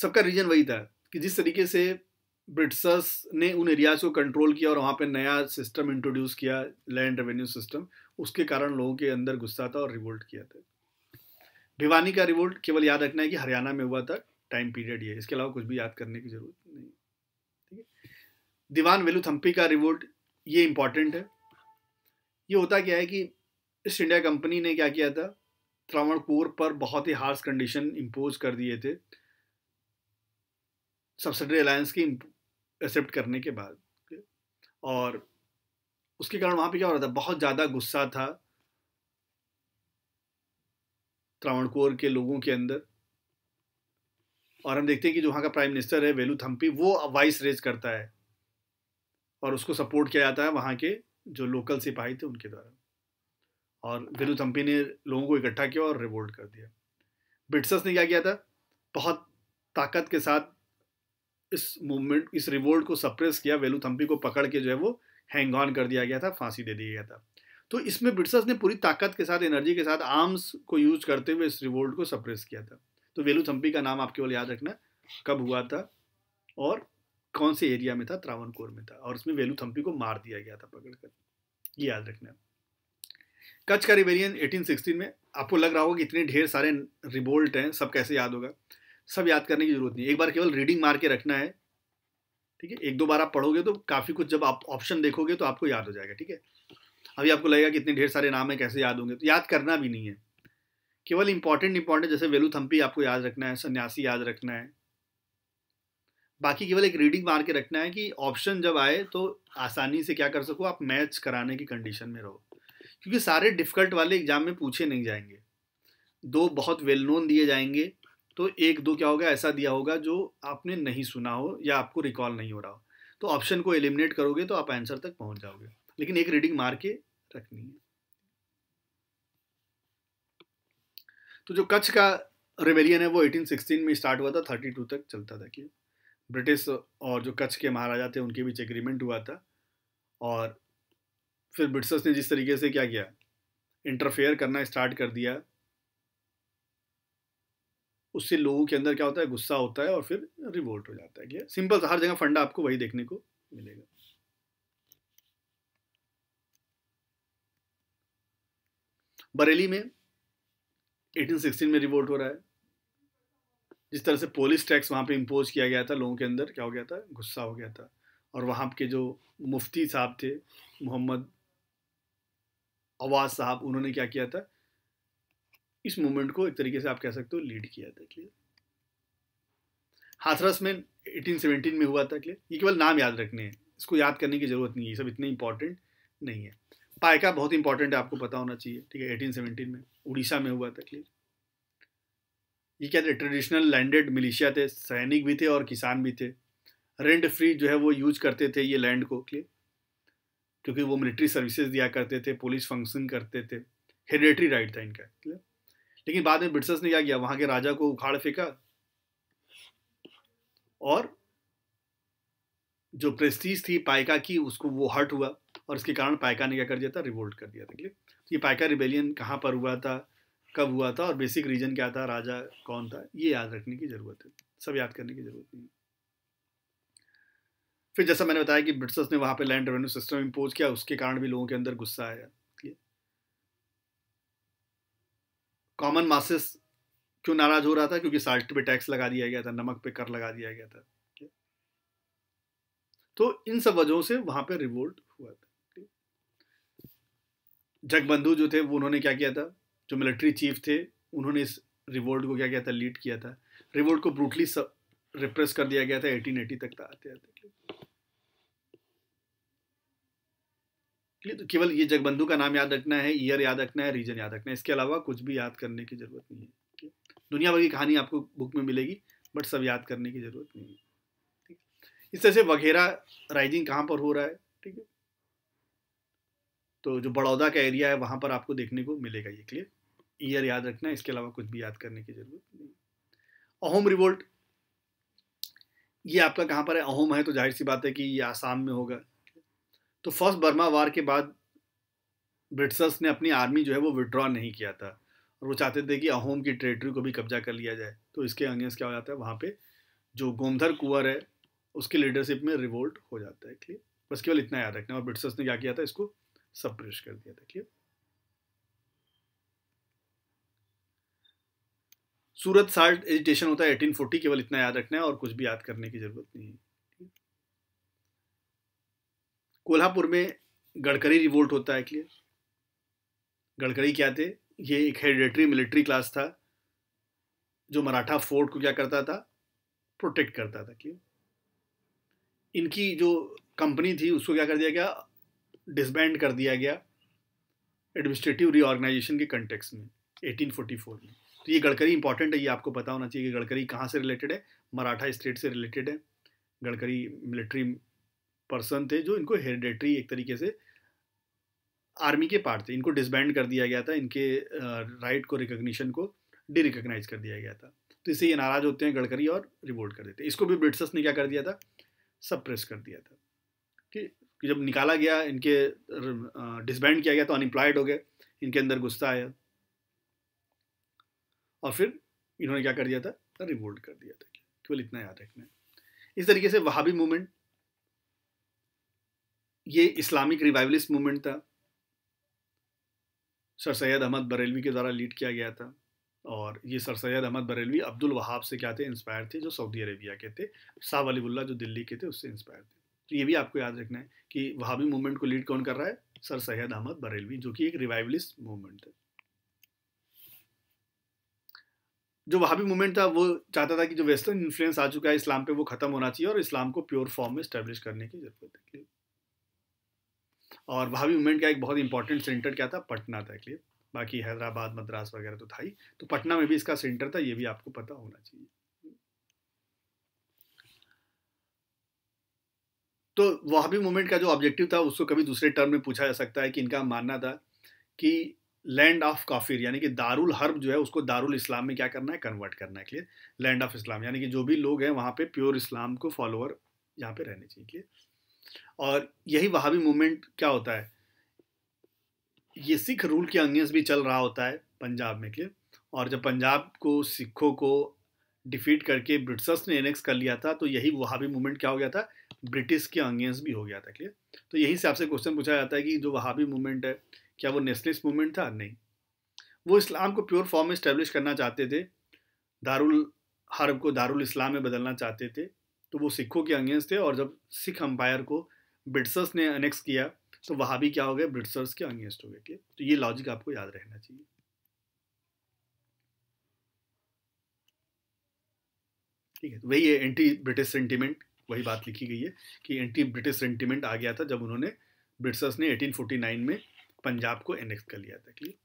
A: सबका रीजन वही था कि जिस तरीके से ब्रिटिशर्स ने उन एरियाज को कंट्रोल किया और वहाँ पे नया सिस्टम इंट्रोड्यूस किया लैंड रेवेन्यू सिस्टम उसके कारण लोगों के अंदर गुस्सा था और रिवोल्ट किया था भिवानी का रिवोल्ट केवल याद रखना है कि हरियाणा में हुआ था टाइम पीरियड ये इसके अलावा कुछ भी याद करने की जरूरत ठीक है दीवान वेलुथम्पी का रिवोल्ट ये इम्पॉर्टेंट है ये होता क्या है कि ईस्ट इंडिया कंपनी ने क्या किया था त्रावणकोर पर बहुत ही हार्श कंडीशन इम्पोज कर दिए थे सब्सिडरी अलायंस की एक्सेप्ट करने के बाद और उसके कारण वहाँ पे क्या हो रहा था बहुत ज़्यादा गुस्सा था त्रावणकोर के लोगों के अंदर और हम देखते हैं कि जो वहाँ का प्राइम मिनिस्टर है वेलू थम्पी वो वाइस रेज करता है और उसको सपोर्ट किया जाता है वहाँ के जो लोकल सिपाही थे उनके द्वारा और वेलू थम्पी ने लोगों को इकट्ठा किया और रिवोल्ट कर दिया ब्रिटिशर्स ने क्या किया था बहुत ताकत के साथ इस मूवमेंट इस रिवोल्ट को सप्रेस किया वेलू थम्पी को पकड़ के जो है वो हैंग ऑन कर दिया गया था फांसी दे दिया गया था तो इसमें ब्रिटिशर्स ने पूरी ताकत के साथ एनर्जी के साथ आर्म्स को यूज करते हुए इस रिवोल्ट को सप्रेस किया था तो थम्पी का नाम आप केवल याद रखना कब हुआ था और कौन से एरिया में था त्रावणकोर में था और उसमें थम्पी को मार दिया गया था पकड़कर ये याद रखना कच्छ का रिवेलियन एटीन में आपको लग रहा होगा कि इतने ढेर सारे रिबोल्ट हैं सब कैसे याद होगा सब याद करने की जरूरत नहीं एक बार केवल रीडिंग मार के रखना है ठीक है एक दो बार आप पढ़ोगे तो काफ़ी कुछ जब आप ऑप्शन देखोगे तो आपको याद हो जाएगा ठीक है अभी आपको लगेगा कि इतने ढेर सारे नाम हैं कैसे याद होंगे तो याद करना भी नहीं है केवल इंपॉर्टेंट इंपॉर्टेंट जैसे वेलू थम्पी आपको याद रखना है सन्यासी याद रखना है बाकी केवल एक रीडिंग मार के रखना है कि ऑप्शन जब आए तो आसानी से क्या कर सको आप मैच कराने की कंडीशन में रहो क्योंकि सारे डिफिकल्ट वाले एग्जाम में पूछे नहीं जाएंगे दो बहुत वेल नोन दिए जाएंगे तो एक दो क्या होगा ऐसा दिया होगा जो आपने नहीं सुना हो या आपको रिकॉल नहीं हो रहा हो तो ऑप्शन को एलिमिनेट करोगे तो आप आंसर तक पहुंच जाओगे लेकिन एक रीडिंग मार के रखनी है तो जो कच्छ का रेबेलियन है वो 1816 में स्टार्ट हुआ था 32 तक चलता था कि ब्रिटिश और जो कच्छ के महाराजा थे उनके बीच एग्रीमेंट हुआ था और फिर ब्रिटिशर्स ने जिस तरीके से क्या किया इंटरफेयर करना स्टार्ट कर दिया उससे लोगों के अंदर क्या होता है गुस्सा होता है और फिर रिवोल्ट हो जाता है सिंपल हर जगह फंडा आपको वही देखने को मिलेगा बरेली में 1816 में रिवोल्ट हो रहा है जिस तरह से पोलिस टैक्स वहाँ पे इम्पोज किया गया था लोगों के अंदर क्या हो गया था गुस्सा हो गया था और वहाँ के जो मुफ्ती साहब थे मोहम्मद आवाज़ साहब उन्होंने क्या किया था इस मूवमेंट को एक तरीके से आप कह सकते हो लीड किया था क्लियर हाथरस में 1817 में हुआ था क्लियर ये केवल नाम याद रखने हैं इसको याद करने की ज़रूरत नहीं है सब इतने इंपॉर्टेंट नहीं है पायका बहुत इंपॉर्टेंट है आपको पता होना चाहिए ठीक है एटीन सेवनटीन में उड़ीसा में हुआ क्लियर ये क्या थे ट्रेडिशनल लैंडेड मिलिशिया थे सैनिक भी थे और किसान भी थे रेंट फ्री जो है वो यूज करते थे ये लैंड को क्लियर क्योंकि वो मिलिट्री सर्विसेज दिया करते थे पुलिस फंक्शन करते थे हेरिडेटरी राइट था इनका क्लियर लेकिन बाद में ब्रिटिशर्स ने क्या किया वहाँ के राजा को उखाड़ फेंका और जो प्रेस्टीज थी पाइका की उसको वो हर्ट हुआ और इसके कारण पायका ने क्या कर दिया था रिवोल्ट कर दिया था क्लियर तो ये पायका रिबेलियन कहाँ पर हुआ था कब हुआ था और बेसिक रीजन क्या था राजा कौन था ये याद रखने की ज़रूरत है सब याद करने की ज़रूरत नहीं फिर जैसा मैंने बताया कि ब्रिटिशर्स ने वहां पे लैंड रेवेन्यू सिस्टम इम्पोज किया उसके कारण भी लोगों के अंदर गुस्सा आया कॉमन मासेस क्यों नाराज हो रहा था क्योंकि साल्ट पे टैक्स लगा दिया गया था नमक पे कर लगा दिया गया था तो इन सब वजहों से वहां पे रिवोल्ट हुआ था जगबंधु जो थे वो उन्होंने क्या किया था जो मिलिट्री चीफ थे उन्होंने इस रिवोल्ट को क्या किया था लीड किया था रिवोल्ट को ब्रूटली रिप्रेस कर दिया गया था एटीन एटी तक आते आते तो केवल ये जगबंधु का नाम याद रखना है ईयर याद रखना है रीजन याद रखना है इसके अलावा कुछ भी याद करने की जरूरत नहीं है दुनिया भर की कहानी आपको बुक में मिलेगी बट सब याद करने की जरूरत नहीं है इस तरह से वगैरह राइजिंग कहाँ पर हो रहा है ठीक है तो जो बड़ौदा का एरिया है वहाँ पर आपको देखने को मिलेगा ये क्लियर ईयर याद रखना इसके अलावा कुछ भी याद करने की जरूरत नहीं अहोम रिवोल्ट ये आपका कहाँ पर है अहोम है तो जाहिर सी बात है कि ये आसाम में होगा तो फर्स्ट बर्मा वार के बाद ब्रिटिशर्स ने अपनी आर्मी जो है वो विड्रॉ नहीं किया था और वो चाहते थे कि अहोम की टेरिटरी को भी कब्जा कर लिया जाए तो इसके अगेंस्ट क्या हो जाता है वहाँ पे जो गोमधर कुंवर है उसकी लीडरशिप में रिवोल्ट हो जाता है क्लियर बस केवल इतना याद रखना और ब्रिटिशर्स ने क्या किया था इसको सप्रेस कर दिया देखिए सूरत साल्ट एजिटेशन होता है 1840 केवल इतना याद रखना है और कुछ भी याद करने की जरूरत नहीं है कोल्हापुर में गडकरी रिवोल्ट होता है क्लियर गडकरी क्या थे ये एक हेरिडेटरी मिलिट्री क्लास था जो मराठा फोर्ट को क्या करता था प्रोटेक्ट करता था क्लियर इनकी जो कंपनी थी उसको क्या कर दिया गया डिसबैंड कर दिया गया एडमिनिस्ट्रेटिव रीऑर्गेनाइजेशन के कंटेक्स में 1844 में तो ये गडकरी इंपॉर्टेंट है ये आपको पता होना चाहिए कि गडकरी कहाँ से रिलेटेड है मराठा स्टेट से रिलेटेड है गडकरी मिलिट्री पर्सन थे जो इनको हेरिडेटरी एक तरीके से आर्मी के पार्ट थे इनको डिसबैंड कर दिया गया था इनके राइट को रिकोगशन को डी कर दिया गया था तो इससे ये नाराज होते हैं गडकरी और रिवोल्ट कर देते हैं इसको भी ब्रिटिश ने क्या कर दिया था सप्रेस कर दिया था कि कि जब निकाला गया इनके डिसबैंड किया गया तो अनएम्प्लॉयड हो गए इनके अंदर गुस्सा आया और फिर इन्होंने क्या कर दिया था रिवोल्ट कर दिया था केवल इतना याद रखना है इस तरीके से वहाबी मूवमेंट ये इस्लामिक रिवाइवलिस्ट मूवमेंट था सर सैयद अहमद बरेलवी के द्वारा लीड किया गया था और ये sir Syed Ahmad Barelvi Abdul Wahab से क्या थे इंस्पायर थे जो सऊदी अरेबिया के थे शाह वलीबुल्ला जो दिल्ली के थे उससे इंस्पायर थे तो ये भी आपको याद रखना है कि वहाबी मूवमेंट को लीड कौन कर रहा है सर सैयद अहमद बरेलवी जो कि एक रिवाइवलिस्ट मूवमेंट है जो वहाबी मूवमेंट था वो चाहता था कि जो वेस्टर्न इन्फ्लुएंस आ चुका है इस्लाम पे वो खत्म होना चाहिए और इस्लाम को प्योर फॉर्म में स्टेब्लिश करने की जरूरत है क्लियर और वहाबी मूवमेंट का एक बहुत इंपॉर्टेंट सेंटर क्या था पटना था क्लियर बाकी हैदराबाद मद्रास वगैरह तो था ही तो पटना में भी इसका सेंटर था ये भी आपको पता होना चाहिए तो वहाबी मूवमेंट का जो ऑब्जेक्टिव था उसको कभी दूसरे टर्म में पूछा जा सकता है कि इनका मानना था कि लैंड ऑफ काफिर यानी कि दारुल हर्ब जो है उसको दारुल इस्लाम में क्या करना है कन्वर्ट करना है क्लियर लैंड ऑफ इस्लाम यानी कि जो भी लोग हैं वहाँ पे प्योर इस्लाम को फॉलोअर यहाँ पे रहने चाहिए क्लियर और यही वहाबी मूवमेंट क्या होता है ये सिख रूल के अगेंस्ट भी चल रहा होता है पंजाब में क्लियर और जब पंजाब को सिखों को डिफीट करके ब्रिटिशर्स ने एनेक्स कर लिया था तो यही वहाबी मूवमेंट क्या हो गया था ब्रिटिश के अंगेंस्ट भी हो गया था क्लियर तो यहीं से आपसे क्वेश्चन पूछा जाता है कि जो वहाबी मूवमेंट है क्या वो नेशनलिस्ट मूवमेंट था नहीं वो इस्लाम को प्योर फॉर्म में इस्टेब्लिश करना चाहते थे दारुल हरब को दारुल इस्लाम में बदलना चाहते थे तो वो सिखों के अंगेंस्ट थे और जब सिख अम्पायर को ब्रिटिशर्स ने अनेक्स किया तो वहाँ भी क्या हो गए ब्रिटिशर्स के अंगेंस्ट हो गए क्लियर तो ये लॉजिक आपको याद रहना चाहिए ठीक है तो वही है एंटी ब्रिटिश सेंटिमेंट वही बात लिखी गई है कि एंटी ब्रिटिश सेंटिमेंट आ गया था जब उन्होंने ब्रिटिशर्स ने 1849 में पंजाब को एनेक्स कर लिया था क्लियर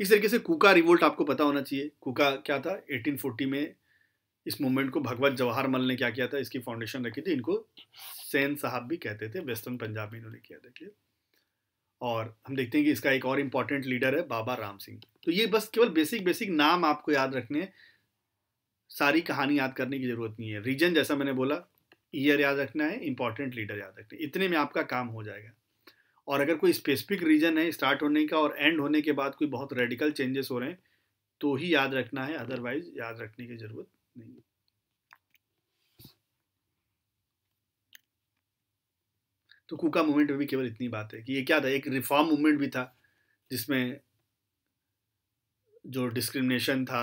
A: इस तरीके से कुका रिवोल्ट आपको पता होना चाहिए कुका क्या था 1840 में इस मूवमेंट को भगवत जवाहर मल ने क्या किया था इसकी फाउंडेशन रखी थी इनको सैन साहब भी कहते थे वेस्टर्न पंजाब में इन्होंने किया था क्लियर और हम देखते हैं कि इसका एक और इम्पॉर्टेंट लीडर है बाबा राम सिंह तो ये बस केवल बेसिक बेसिक नाम आपको याद रखने हैं सारी कहानी याद करने की ज़रूरत नहीं है रीजन जैसा मैंने बोला ईयर याद रखना है इंपॉर्टेंट लीडर याद रखना है इतने में आपका काम हो जाएगा और अगर कोई स्पेसिफिक रीजन है स्टार्ट होने का और एंड होने के बाद कोई बहुत रेडिकल चेंजेस हो रहे हैं तो ही याद रखना है अदरवाइज याद रखने की ज़रूरत नहीं है तो कुका मूवमेंट में भी केवल इतनी बात है कि ये क्या था एक रिफॉर्म मूवमेंट भी था जिसमें जो डिस्क्रिमिनेशन था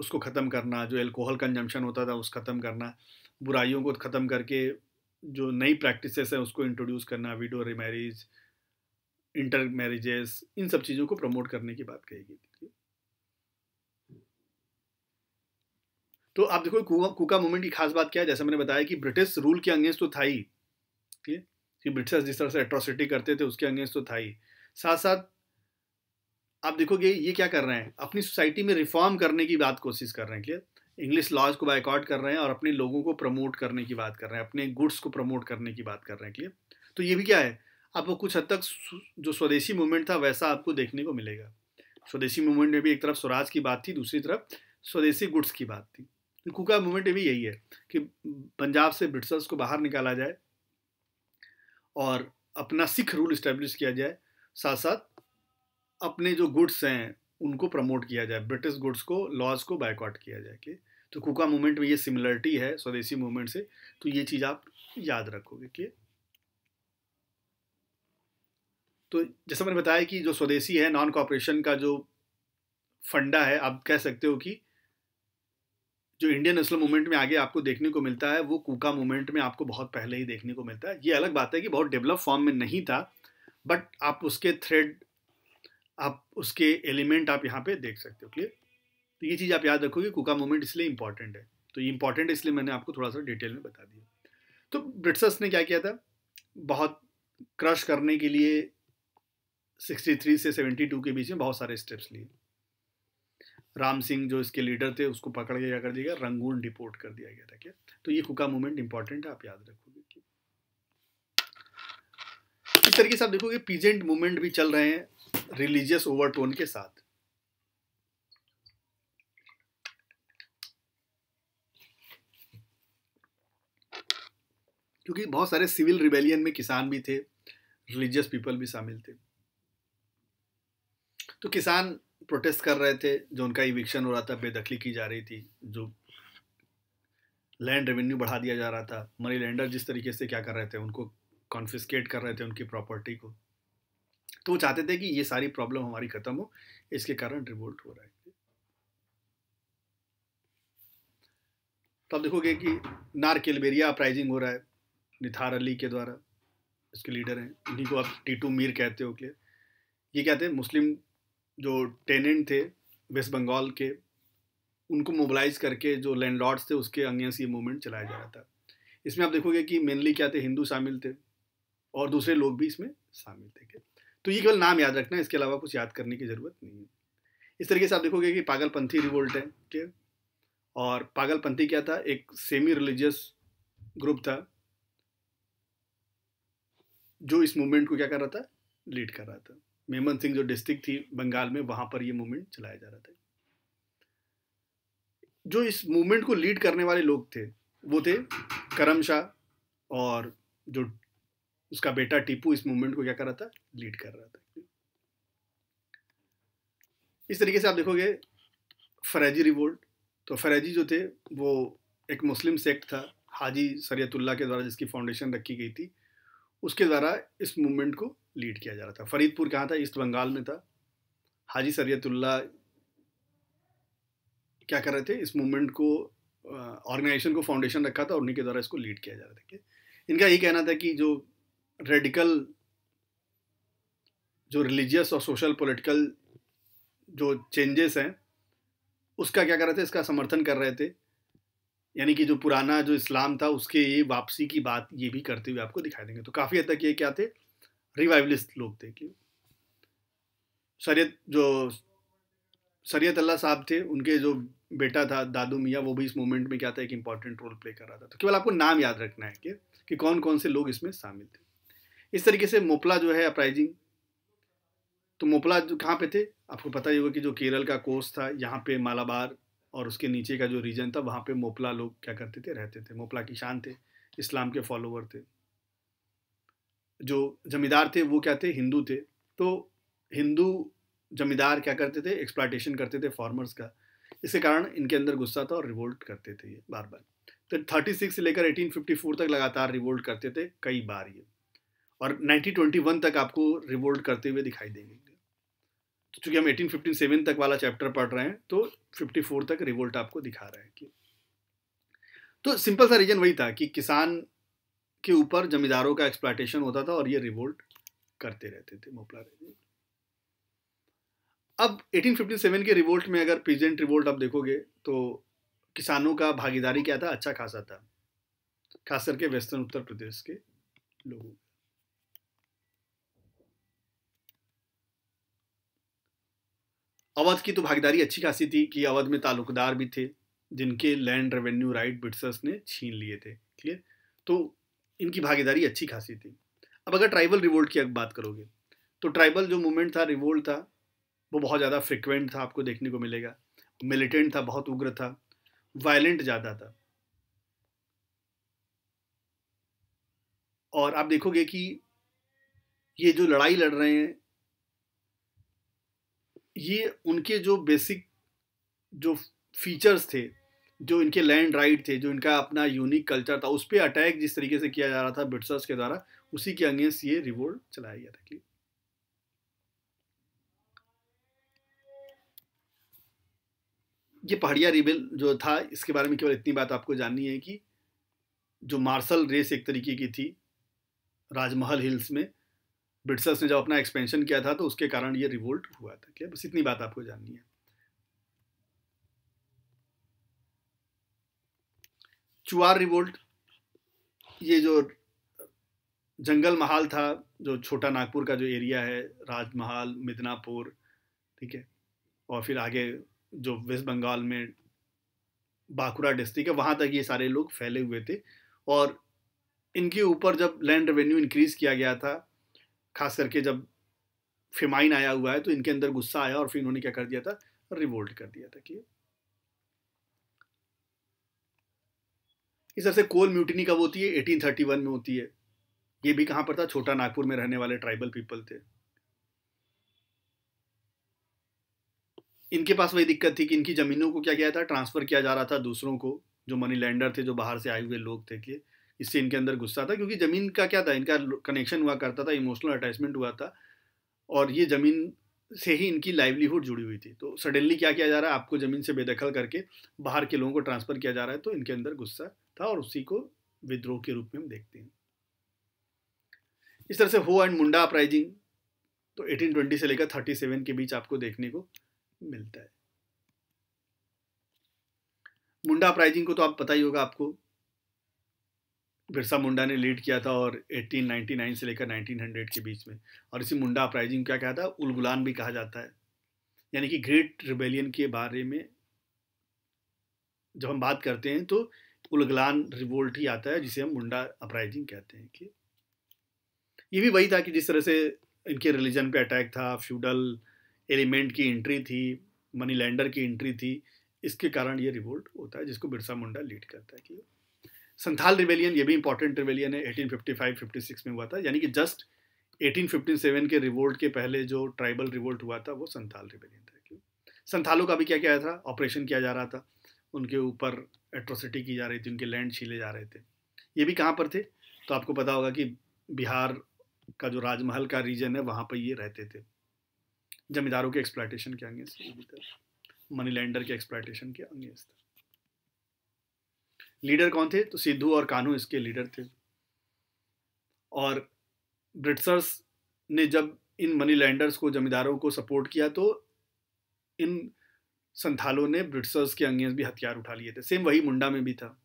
A: उसको ख़त्म करना जो एल्कोहल कंजम्पशन होता था उस ख़त्म करना बुराइयों को ख़त्म करके जो नई प्रैक्टिस हैं उसको इंट्रोड्यूस करना विडो रिमैरिज इंटर मैरिजेस इन सब चीज़ों को प्रमोट करने की बात कही गई थी तो आप देखो कुका कुका मूवमेंट की खास बात क्या है जैसे मैंने बताया कि ब्रिटिश रूल के अंगेंस्ट तो था ही ठीक है कि ब्रिटिश जिस तरह से एट्रोसिटी करते थे उसके अंगेंस्ट तो था ही साथ साथ आप देखोगे ये क्या कर रहे हैं अपनी सोसाइटी में रिफॉर्म करने की बात कोशिश कर रहे हैं क्लियर इंग्लिश लॉज को बाइकआउट कर रहे हैं और अपने लोगों को प्रमोट करने की बात कर रहे हैं अपने गुड्स को प्रमोट करने की बात कर रहे हैं क्लियर तो ये भी क्या है आपको कुछ हद तक जो स्वदेशी मूवमेंट था वैसा आपको देखने को मिलेगा स्वदेशी मूवमेंट में भी एक तरफ स्वराज की बात थी दूसरी तरफ स्वदेशी गुड्स की बात थी तो कुका मूवमेंट भी यही है कि पंजाब से ब्रिटिशर्स को बाहर निकाला जाए और अपना सिख रूल इस्टेब्लिश किया जाए साथ साथ अपने जो गुड्स हैं उनको प्रमोट किया जाए ब्रिटिश गुड्स को लॉज को बाइकआउट किया जाए कि तो कुका मूवमेंट में ये सिमिलरिटी है स्वदेशी मूवमेंट से तो ये चीज़ आप याद रखोगे कि तो जैसा मैंने बताया कि जो स्वदेशी है नॉन कॉपरेशन का जो फंडा है आप कह सकते हो कि जो इंडियन नेशनल मूवमेंट में आगे आपको देखने को मिलता है वो कूका मूवमेंट में आपको बहुत पहले ही देखने को मिलता है ये अलग बात है कि बहुत डेवलप फॉर्म में नहीं था बट आप उसके थ्रेड आप उसके एलिमेंट आप यहाँ पे देख सकते हो क्लियर तो ये चीज़ आप याद रखोगे कुका मोमेंट इसलिए इंपॉर्टेंट है तो ये इंपॉर्टेंट है इसलिए मैंने आपको थोड़ा सा डिटेल में बता दिया तो ब्रिट्सस ने क्या किया था बहुत क्रश करने के लिए 63 से 72 के बीच में बहुत सारे स्टेप्स लिए राम सिंह जो इसके लीडर थे उसको पकड़ के क्या कर दिया गया रंगून डिपोर्ट कर दिया गया था क्या तो ये कुका मूवमेंट इंपॉर्टेंट है आप याद रखोगे इस तरीके से आप देखोगे पीजेंट मूवमेंट भी चल रहे हैं रिलीजियस ओवरटोन के साथ क्योंकि बहुत सारे सिविल रिबेलियन में किसान भी थे रिलीजियस पीपल भी शामिल थे तो किसान प्रोटेस्ट कर रहे थे जो उनका इविक्शन हो रहा था बेदखली की जा रही थी जो लैंड रेवेन्यू बढ़ा दिया जा रहा था मनी लैंडर जिस तरीके से क्या कर रहे थे उनको कॉन्फिस्केट कर रहे थे उनकी प्रॉपर्टी को तो वो चाहते थे कि ये सारी प्रॉब्लम हमारी ख़त्म हो इसके कारण रिवोल्ट हो रहा है तो आप देखोगे कि नारकेलबेरिया अपराइजिंग हो रहा है निथार अली के द्वारा इसके लीडर हैं इन्हीं को आप टीटू मीर कहते हो क्लियर ये कहते हैं मुस्लिम जो टेनेंट थे वेस्ट बंगाल के उनको मोबलाइज करके जो लैंडलॉर्ड्स थे उसके अंगेंस ये मूवमेंट चलाया जा रहा था इसमें आप देखोगे कि मेनली क्या थे हिंदू शामिल थे और दूसरे लोग भी इसमें शामिल थे तो ये केवल नाम याद रखना है इसके अलावा कुछ याद करने की ज़रूरत नहीं है इस तरीके से आप देखोगे कि पागलपंथी रिवोल्ट है ठीक है और पागलपंथी क्या था एक सेमी रिलीजियस ग्रुप था जो इस मूवमेंट को क्या कर रहा था लीड कर रहा था मेमन सिंह जो डिस्ट्रिक्ट थी बंगाल में वहाँ पर यह मूवमेंट चलाया जा रहा था जो इस मूवमेंट को लीड करने वाले लोग थे वो थे करम शाह और जो उसका बेटा टीपू इस मूवमेंट को क्या कर रहा था लीड कर रहा था इस तरीके से आप देखोगे फरेजी रिवोल्ट तो फरेजी जो थे वो एक मुस्लिम सेक्ट था हाजी सरयतुल्ला के द्वारा जिसकी फाउंडेशन रखी गई थी उसके द्वारा इस मूवमेंट को लीड किया जा रहा था फरीदपुर कहाँ था ईस्ट बंगाल में था हाजी सरयतुल्ला क्या कर रहे थे इस मूवमेंट को ऑर्गेनाइजेशन को फाउंडेशन रखा था और उन्हीं के द्वारा इसको लीड किया जा रहा था इनका यही कहना था कि जो रेडिकल जो रिलीजियस और सोशल पॉलिटिकल जो चेंजेस हैं उसका क्या कर रहे थे इसका समर्थन कर रहे थे यानी कि जो पुराना जो इस्लाम था उसके ये वापसी की बात ये भी करते हुए आपको दिखाई देंगे तो काफ़ी हद तक ये क्या थे रिवाइवलिस्ट लोग थे कि शरीयत जो शरीयत अल्लाह साहब थे उनके जो बेटा था दादू मियाँ वो भी इस मूवमेंट में क्या था एक इम्पॉर्टेंट रोल प्ले कर रहा था तो केवल आपको नाम याद रखना है कि, कि कौन कौन से लोग इसमें शामिल थे इस तरीके से मोपला जो है अपराइजिंग तो मोपला जो कहाँ पे थे आपको पता ही होगा कि जो केरल का कोस था यहाँ पे मालाबार और उसके नीचे का जो रीजन था वहाँ पे मोपला लोग क्या करते थे रहते थे मोपला किसान थे इस्लाम के फॉलोवर थे जो जमींदार थे वो क्या थे हिंदू थे तो हिंदू जमींदार क्या करते थे एक्सप्लाटेशन करते थे फार्मर्स का इसके कारण इनके अंदर गुस्सा था और रिवोल्ट करते थे ये बार बार तो थर्टी सिक्स से लेकर एटीन फिफ्टी फोर तक लगातार रिवोल्ट करते थे कई बार ये और 1921 तक आपको रिवोल्ट करते हुए दिखाई देंगे तो चूंकि हम 1857 तक वाला चैप्टर पढ़ रहे हैं तो 54 तक रिवोल्ट आपको दिखा रहे हैं कि तो सिंपल सा रीजन वही था कि किसान के ऊपर जमींदारों का एक्सप्लाटेशन होता था और ये रिवोल्ट करते रहते थे मोपला रिवोल्ट अब 1857 के रिवोल्ट में अगर प्रेजेंट रिवोल्ट आप देखोगे तो किसानों का भागीदारी क्या था अच्छा खासा था खास करके वेस्टर्न उत्तर प्रदेश के लोगों अवध की तो भागीदारी अच्छी खासी थी कि अवध में ताल्लुकदार भी थे जिनके लैंड रेवेन्यू राइट ब्रिटिशर्स ने छीन लिए थे क्लियर तो इनकी भागीदारी अच्छी खासी थी अब अगर ट्राइबल रिवोल्ट की बात करोगे तो ट्राइबल जो मूवमेंट था रिवोल्ट था वो बहुत ज़्यादा फ्रिक्वेंट था आपको देखने को मिलेगा मिलिटेंट था बहुत उग्र था वायलेंट ज़्यादा था और आप देखोगे कि ये जो लड़ाई लड़ रहे हैं ये उनके जो बेसिक जो फीचर्स थे जो इनके लैंड राइट थे जो इनका अपना यूनिक कल्चर था उस पर अटैक जिस तरीके से किया जा रहा था ब्रिटिशर्स के द्वारा उसी के अगेंस्ट ये रिवोल्ट चलाया गया था ये पहाड़िया रिबेल जो था इसके बारे में केवल इतनी बात आपको जाननी है कि जो मार्शल रेस एक तरीके की थी राजमहल हिल्स में ब्रिटिशर्स ने जब अपना एक्सपेंशन किया था तो उसके कारण ये रिवोल्ट हुआ था क्या बस इतनी बात आपको जाननी है चुआर रिवोल्ट ये जो जंगल महल था जो छोटा नागपुर का जो एरिया है राजमहल मिदनापुर ठीक है और फिर आगे जो वेस्ट बंगाल में बांकुड़ा डिस्ट्रिक्ट है वहाँ तक ये सारे लोग फैले हुए थे और इनके ऊपर जब लैंड रेवेन्यू इंक्रीज़ किया गया था खास करके जब फेमाइन आया हुआ है तो इनके अंदर गुस्सा आया और फिर इन्होंने क्या कर दिया था रिवोल्ट कर दिया था कि इस तरह से कोल म्यूटिनी कब होती है 1831 में होती है ये भी कहां पर था छोटा नागपुर में रहने वाले ट्राइबल पीपल थे इनके पास वही दिक्कत थी कि इनकी ज़मीनों को क्या किया था ट्रांसफ़र किया जा रहा था दूसरों को जो मनी लैंडर थे जो बाहर से आए हुए लोग थे कि इससे इनके अंदर गुस्सा था क्योंकि ज़मीन का क्या था इनका कनेक्शन हुआ करता था इमोशनल अटैचमेंट हुआ था और ये ज़मीन से ही इनकी लाइवलीहुड जुड़ी हुई थी तो सडनली क्या किया जा रहा है आपको ज़मीन से बेदखल करके बाहर के लोगों को ट्रांसफ़र किया जा रहा है तो इनके अंदर गुस्सा था और उसी को विद्रोह के रूप में हम देखते हैं इस तरह से हो एंड मुंडा अपराइजिंग तो 1820 से लेकर 37 के बीच आपको देखने को मिलता है मुंडा अपराइजिंग को तो आप पता ही होगा आपको बिरसा मुंडा ने लीड किया था और 1899 से लेकर 1900 के बीच में और इसी मुंडा अपराइजिंग क्या कहा था उलगुलान भी कहा जाता है यानी कि ग्रेट रिबेलियन के बारे में जब हम बात करते हैं तो उलगलान रिवोल्ट ही आता है जिसे हम मुंडा अपराइजिंग कहते हैं कि ये भी वही था कि जिस तरह से इनके रिलीजन पे अटैक था फ्यूडल एलिमेंट की एंट्री थी मनी लैंडर की एंट्री थी इसके कारण ये रिवोल्ट होता है जिसको बिरसा मुंडा लीड करता है कि संथाल रिवेलियन ये भी इंपॉर्टेंट रिवेलियन है एटीन फिफ्टी में हुआ था यानी कि जस्ट एटीन के रिवोल्ट के पहले जो ट्राइबल रिवोल्ट हुआ था वो संथाल रिवेलियन था संथालों का भी क्या क्या था ऑपरेशन किया जा रहा था उनके ऊपर एट्रोसिटी की जा रही थी उनके लैंड छीले जा रहे थे ये भी कहाँ पर थे तो आपको पता होगा कि बिहार का जो राजमहल का रीजन है वहाँ पर ये रहते थे जमींदारों के एक्सप्लाइटेशन के अंगेज मनी लैंडर के एक्सप्लाइटेशन के अगेंस्ट लीडर कौन थे तो सिद्धू और कानू इसके लीडर थे और ब्रिटिशर्स ने जब इन मनी लैंडर्स को जमींदारों को सपोर्ट किया तो इन संथालों ने ब्रिटिशर्स के अगेंस्ट भी हथियार उठा लिए थे सेम वही मुंडा में भी था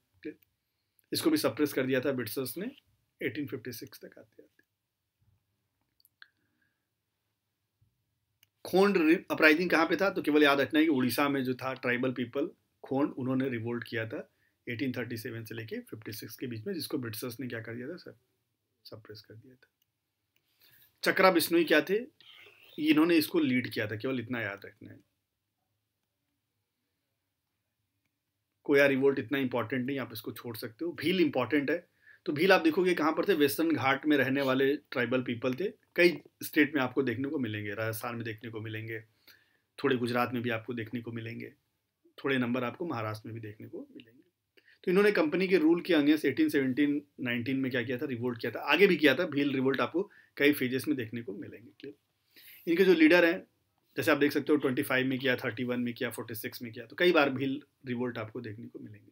A: इसको भी सप्रेस कर दिया था ब्रिटिशर्स ने 1856 तक आते आते खोंड अपराइजिंग कहाँ पे था तो केवल याद रखना है कि उड़ीसा में जो था ट्राइबल पीपल खोंड उन्होंने रिवोल्ट किया था 1837 से लेके 56 के बीच में जिसको ब्रिटिशर्स ने क्या कर दिया था सर सप्रेस कर दिया था चक्रा बिश्नोई क्या थे इन्होंने इसको लीड किया था केवल इतना याद रखना है कोया रिवोल्ट इतना इंपॉर्टेंट नहीं आप इसको छोड़ सकते हो भील इंपॉर्टेंट है तो भील आप देखोगे कहाँ पर थे वेस्टर्न घाट में रहने वाले ट्राइबल पीपल थे कई स्टेट में आपको देखने को मिलेंगे राजस्थान में देखने को मिलेंगे थोड़े गुजरात में भी आपको देखने को मिलेंगे थोड़े नंबर आपको महाराष्ट्र में भी देखने को तो इन्होंने कंपनी के रूल के अगेंस्ट एटीन सेवनटीन नाइनटीन में क्या किया था रिवोल्ट किया था आगे भी किया था भील रिवोल्ट आपको कई फेजेस में देखने को मिलेंगे क्लियर इनके जो लीडर हैं जैसे आप देख सकते हो ट्वेंटी फाइव में किया थर्टी वन में किया फोर्टी सिक्स में किया तो कई बार भील रिवोल्ट आपको देखने को मिलेंगे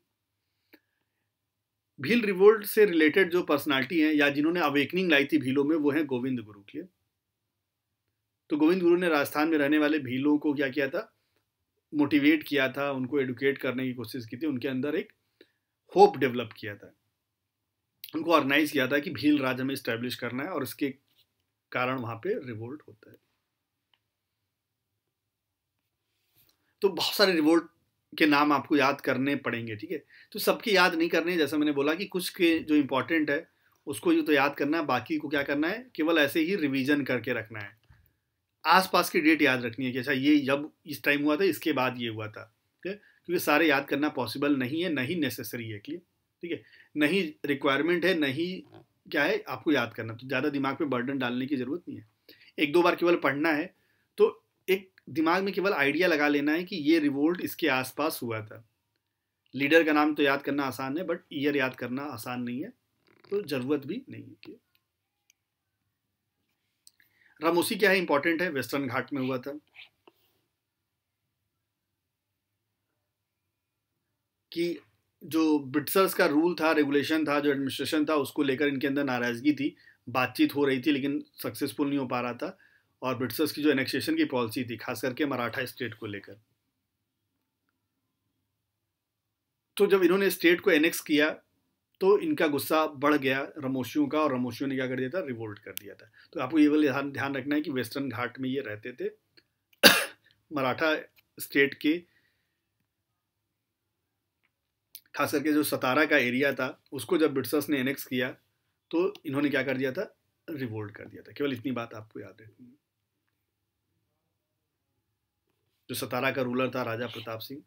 A: भील रिवोल्ट से रिलेटेड जो पर्सनालिटी हैं या जिन्होंने अवेकनिंग लाई थी भीलों में वो हैं गोविंद गुरु क्लियर तो गोविंद गुरु ने राजस्थान में रहने वाले भीलों को क्या किया था मोटिवेट किया था उनको एडुकेट करने की कोशिश की थी उनके अंदर एक होप डेवलप किया था उनको ऑर्गेनाइज किया था कि भील राज्य में स्टैब्लिश करना है और इसके कारण वहां पे रिवोल्ट होता है तो बहुत सारे रिवोल्ट के नाम आपको याद करने पड़ेंगे ठीक है तो सबके याद नहीं करने जैसा मैंने बोला कि कुछ के जो इंपॉर्टेंट है उसको जो तो याद करना है बाकी को क्या करना है केवल ऐसे ही रिवीजन करके रखना है आसपास की डेट याद रखनी है कि अच्छा ये जब इस टाइम हुआ था इसके बाद ये हुआ था क्योंकि सारे याद करना पॉसिबल नहीं है नहीं नेसेसरी है क्लियर ठीक है नहीं रिक्वायरमेंट है नहीं क्या है आपको याद करना तो ज़्यादा दिमाग पे बर्डन डालने की ज़रूरत नहीं है एक दो बार केवल पढ़ना है तो एक दिमाग में केवल आइडिया लगा लेना है कि ये रिवोल्ट इसके आसपास हुआ था लीडर का नाम तो याद करना आसान है बट ईयर याद करना आसान नहीं है तो ज़रूरत भी नहीं है क्लियर रामोसी क्या है इंपॉर्टेंट है वेस्टर्न घाट में हुआ था कि जो ब्रिटसर्स का रूल था रेगुलेशन था जो एडमिनिस्ट्रेशन था उसको लेकर इनके अंदर नाराज़गी थी बातचीत हो रही थी लेकिन सक्सेसफुल नहीं हो पा रहा था और ब्रिटिशर्स की जो एनेक्सेशन की पॉलिसी थी खास करके मराठा स्टेट को लेकर तो जब इन्होंने स्टेट को एनेक्स किया तो इनका गुस्सा बढ़ गया रमोशियों का और रमोशियों ने क्या कर दिया था रिवोल्ट कर दिया था तो आपको ये वाले ध्यान ध्यान रखना है कि वेस्टर्न घाट में ये रहते थे मराठा स्टेट के खास करके जो सतारा का एरिया था उसको जब ब्रिटिशर्स ने एनेक्स किया तो इन्होंने क्या कर दिया था रिवोल्ट कर दिया था केवल इतनी बात आपको याद रखनी है जो सतारा का रूलर था राजा प्रताप सिंह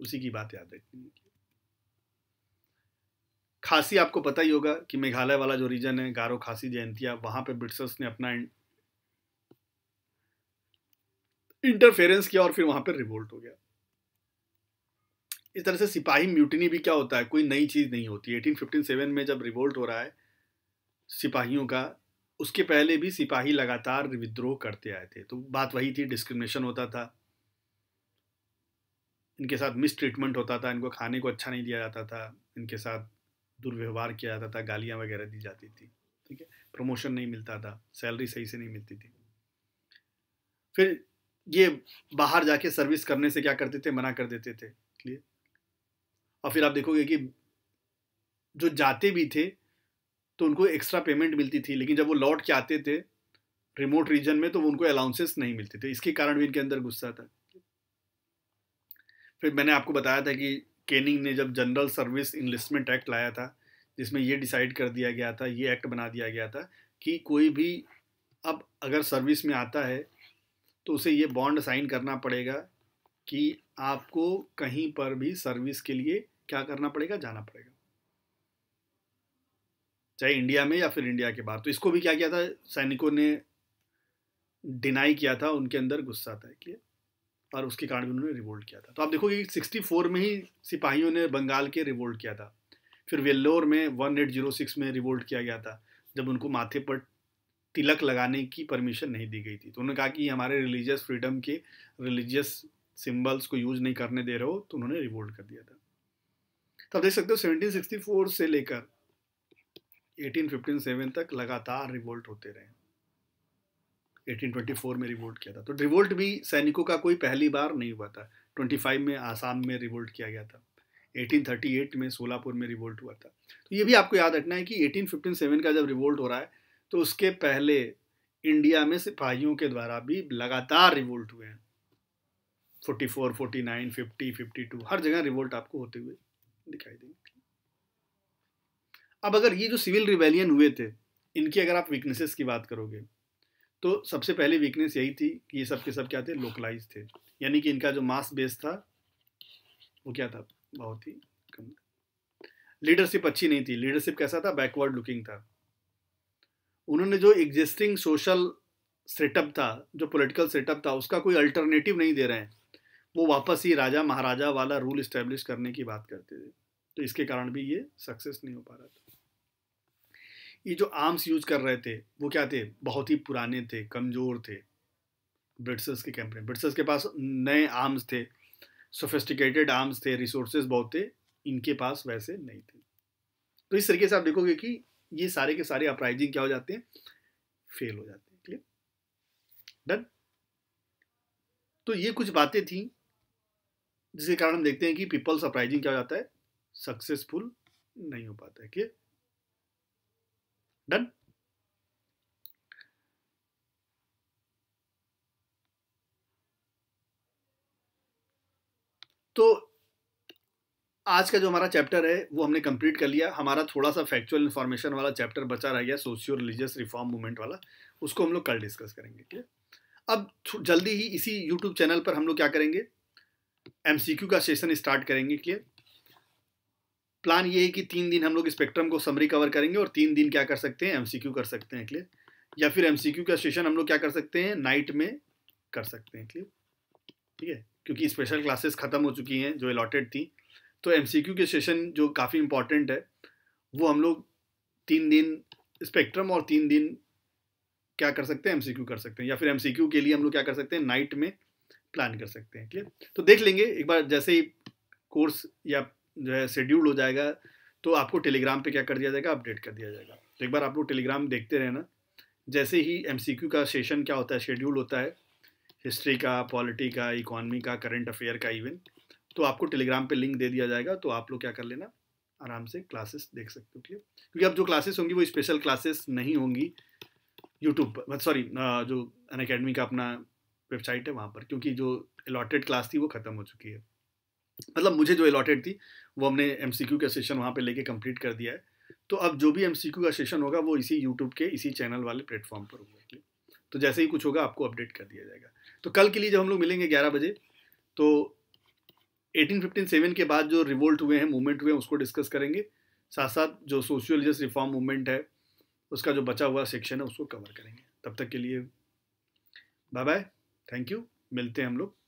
A: उसी की बात याद रखनी है खासी आपको पता ही होगा कि मेघालय वाला जो रीजन है गारो खासी जयंतिया वहां पे ब्रिटिशर्स ने अपना इंटरफेरेंस किया और फिर वहां पर रिवोल्ट हो गया इस तरह से सिपाही म्यूटिनी भी क्या होता है कोई नई चीज़ नहीं होती एटीन फिफ्टी सेवन में जब रिवोल्ट हो रहा है सिपाहियों का उसके पहले भी सिपाही लगातार विद्रोह करते आए थे तो बात वही थी डिस्क्रिमिनेशन होता था इनके साथ मिस ट्रीटमेंट होता था इनको खाने को अच्छा नहीं दिया जाता था इनके साथ दुर्व्यवहार किया जाता था गालियाँ वगैरह दी जाती थी ठीक है प्रमोशन नहीं मिलता था सैलरी सही से नहीं मिलती थी फिर ये बाहर जाके सर्विस करने से क्या करते थे मना कर देते थे इसलिए और फिर आप देखोगे कि जो जाते भी थे तो उनको एक्स्ट्रा पेमेंट मिलती थी लेकिन जब वो लौट के आते थे रिमोट रीजन में तो उनको अलाउंसेस नहीं मिलते थे इसके कारण भी इनके अंदर गुस्सा था फिर मैंने आपको बताया था कि केनिंग ने जब जनरल सर्विस इन्वेस्टमेंट एक्ट लाया था जिसमें ये डिसाइड कर दिया गया था ये एक्ट बना दिया गया था कि कोई भी अब अगर सर्विस में आता है तो उसे ये बॉन्ड साइन करना पड़ेगा कि आपको कहीं पर भी सर्विस के लिए क्या करना पड़ेगा जाना पड़ेगा चाहे इंडिया में या फिर इंडिया के बाहर तो इसको भी क्या किया था सैनिकों ने डिनाई किया था उनके अंदर गुस्सा था कि और उसके कारण भी उन्होंने रिवोल्ट किया था तो आप देखोगे सिक्सटी फोर में ही सिपाहियों ने बंगाल के रिवोल्ट किया था फिर वेल्लोर में वन एट जीरो सिक्स में रिवोल्ट किया गया था जब उनको माथे पर तिलक लगाने की परमिशन नहीं दी गई थी तो उन्होंने कहा कि हमारे रिलीजियस फ्रीडम के रिलीजियस सिंबल्स को यूज नहीं करने दे रहे हो तो उन्होंने रिवोल्ट कर दिया था तो आप देख सकते हो 1764 से लेकर 1857 तक लगातार रिवोल्ट होते रहे 1824 में रिवोल्ट किया था तो रिवोल्ट भी सैनिकों का कोई पहली बार नहीं हुआ था 25 में आसाम में रिवोल्ट किया गया था 1838 में सोलापुर में रिवोल्ट हुआ था तो ये भी आपको याद रखना है कि 1857 का जब रिवोल्ट हो रहा है तो उसके पहले इंडिया में सिपाहियों के द्वारा भी लगातार रिवोल्ट हुए हैं 44, 49, 50, 52 हर जगह रिवोल्ट आपको होते हुए दिखाई देंगे अब अगर ये जो सिविल रिवेलियन हुए थे इनकी अगर आप वीकनेसेस की बात करोगे तो सबसे पहले वीकनेस यही थी कि ये सब के सब क्या थे लोकलाइज थे यानी कि इनका जो मास बेस था वो क्या था बहुत ही कम लीडरशिप अच्छी नहीं थी लीडरशिप कैसा था बैकवर्ड लुकिंग था उन्होंने जो एग्जिस्टिंग सोशल सेटअप था जो पॉलिटिकल सेटअप था उसका कोई अल्टरनेटिव नहीं दे रहे हैं वो वापस ही राजा महाराजा वाला रूल इस्टेब्लिश करने की बात करते थे तो इसके कारण भी ये सक्सेस नहीं हो पा रहा था ये जो आर्म्स यूज कर रहे थे वो क्या थे बहुत ही पुराने थे कमज़ोर थे ब्रिटिशर्स के कैंप में ब्रिटिशर्स के पास नए आर्म्स थे सोफिस्टिकेटेड आर्म्स थे रिसोर्सेज बहुत थे इनके पास वैसे नहीं थे तो इस तरीके से आप देखोगे कि ये सारे के सारे अपराइजिंग क्या हो जाते हैं फेल हो जाते हैं क्लियर डन तो ये कुछ बातें थी जिसके कारण हम देखते हैं कि पीपल सरप्राइजिंग क्या हो जाता है सक्सेसफुल नहीं हो पाता है डन तो आज का जो हमारा चैप्टर है वो हमने कंप्लीट कर लिया हमारा थोड़ा सा फैक्चुअल इन्फॉर्मेशन वाला चैप्टर बचा रह गया सोशियो रिलीजियस रिफॉर्म मूवमेंट वाला उसको हम लोग कल डिस्कस करेंगे ठीक अब जल्दी ही इसी यूट्यूब चैनल पर हम लोग क्या करेंगे एमसीक्यू का सेशन स्टार्ट करेंगे क्लियर प्लान ये है कि तीन दिन हम लोग स्पेक्ट्रम को समरी कवर करेंगे और तीन दिन क्या कर सकते हैं एमसीक्यू कर सकते हैं क्लियर या फिर एमसीक्यू का सेशन हम लोग क्या कर सकते हैं नाइट में कर सकते हैं क्लियर ठीक है क्योंकि स्पेशल क्लासेस ख़त्म हो चुकी हैं जो अलॉटेड थी तो एम के सेशन जो काफ़ी इम्पॉर्टेंट है वो हम लोग तीन दिन स्पेक्ट्रम और तीन दिन क्या कर सकते हैं एम कर सकते हैं या फिर एम के लिए हम लोग क्या कर सकते हैं नाइट में प्लान कर सकते हैं क्लियर तो देख लेंगे एक बार जैसे ही कोर्स या जो है शेड्यूल हो जाएगा तो आपको टेलीग्राम पे क्या कर दिया जाएगा अपडेट कर दिया जाएगा तो एक बार आप लोग टेलीग्राम देखते रहना जैसे ही एम का सेशन क्या होता है शेड्यूल होता है हिस्ट्री का पॉलिटी का इकोनॉमी का करंट अफेयर का इवन तो आपको टेलीग्राम पर लिंक दे दिया जाएगा तो आप लोग क्या कर लेना आराम से क्लासेस देख सकते हो क्लियर क्योंकि अब जो क्लासेस होंगी वो स्पेशल क्लासेस नहीं होंगी यूट्यूब पर सॉरी जो अन का अपना वेबसाइट है वहाँ पर क्योंकि जो अलॉटेड क्लास थी वो ख़त्म हो चुकी है मतलब मुझे जो अलॉटेड थी वो हमने एम का सेशन वहाँ पर लेके कम्प्लीट कर दिया है तो अब जो भी एम का सेशन होगा वो इसी यूट्यूब के इसी चैनल वाले प्लेटफॉर्म पर होगा तो जैसे ही कुछ होगा आपको अपडेट कर दिया जाएगा तो कल के लिए जब हम लोग मिलेंगे ग्यारह बजे तो एटीन फिफ्टीन सेवन के बाद जो रिवोल्ट हुए हैं मूवमेंट हुए हैं उसको डिस्कस करेंगे साथ साथ जो सोशियो रिलीजियस रिफॉर्म मूवमेंट है उसका जो बचा हुआ सेक्शन है उसको कवर करेंगे तब तक के लिए बाय बाय थैंक यू मिलते हैं हम लोग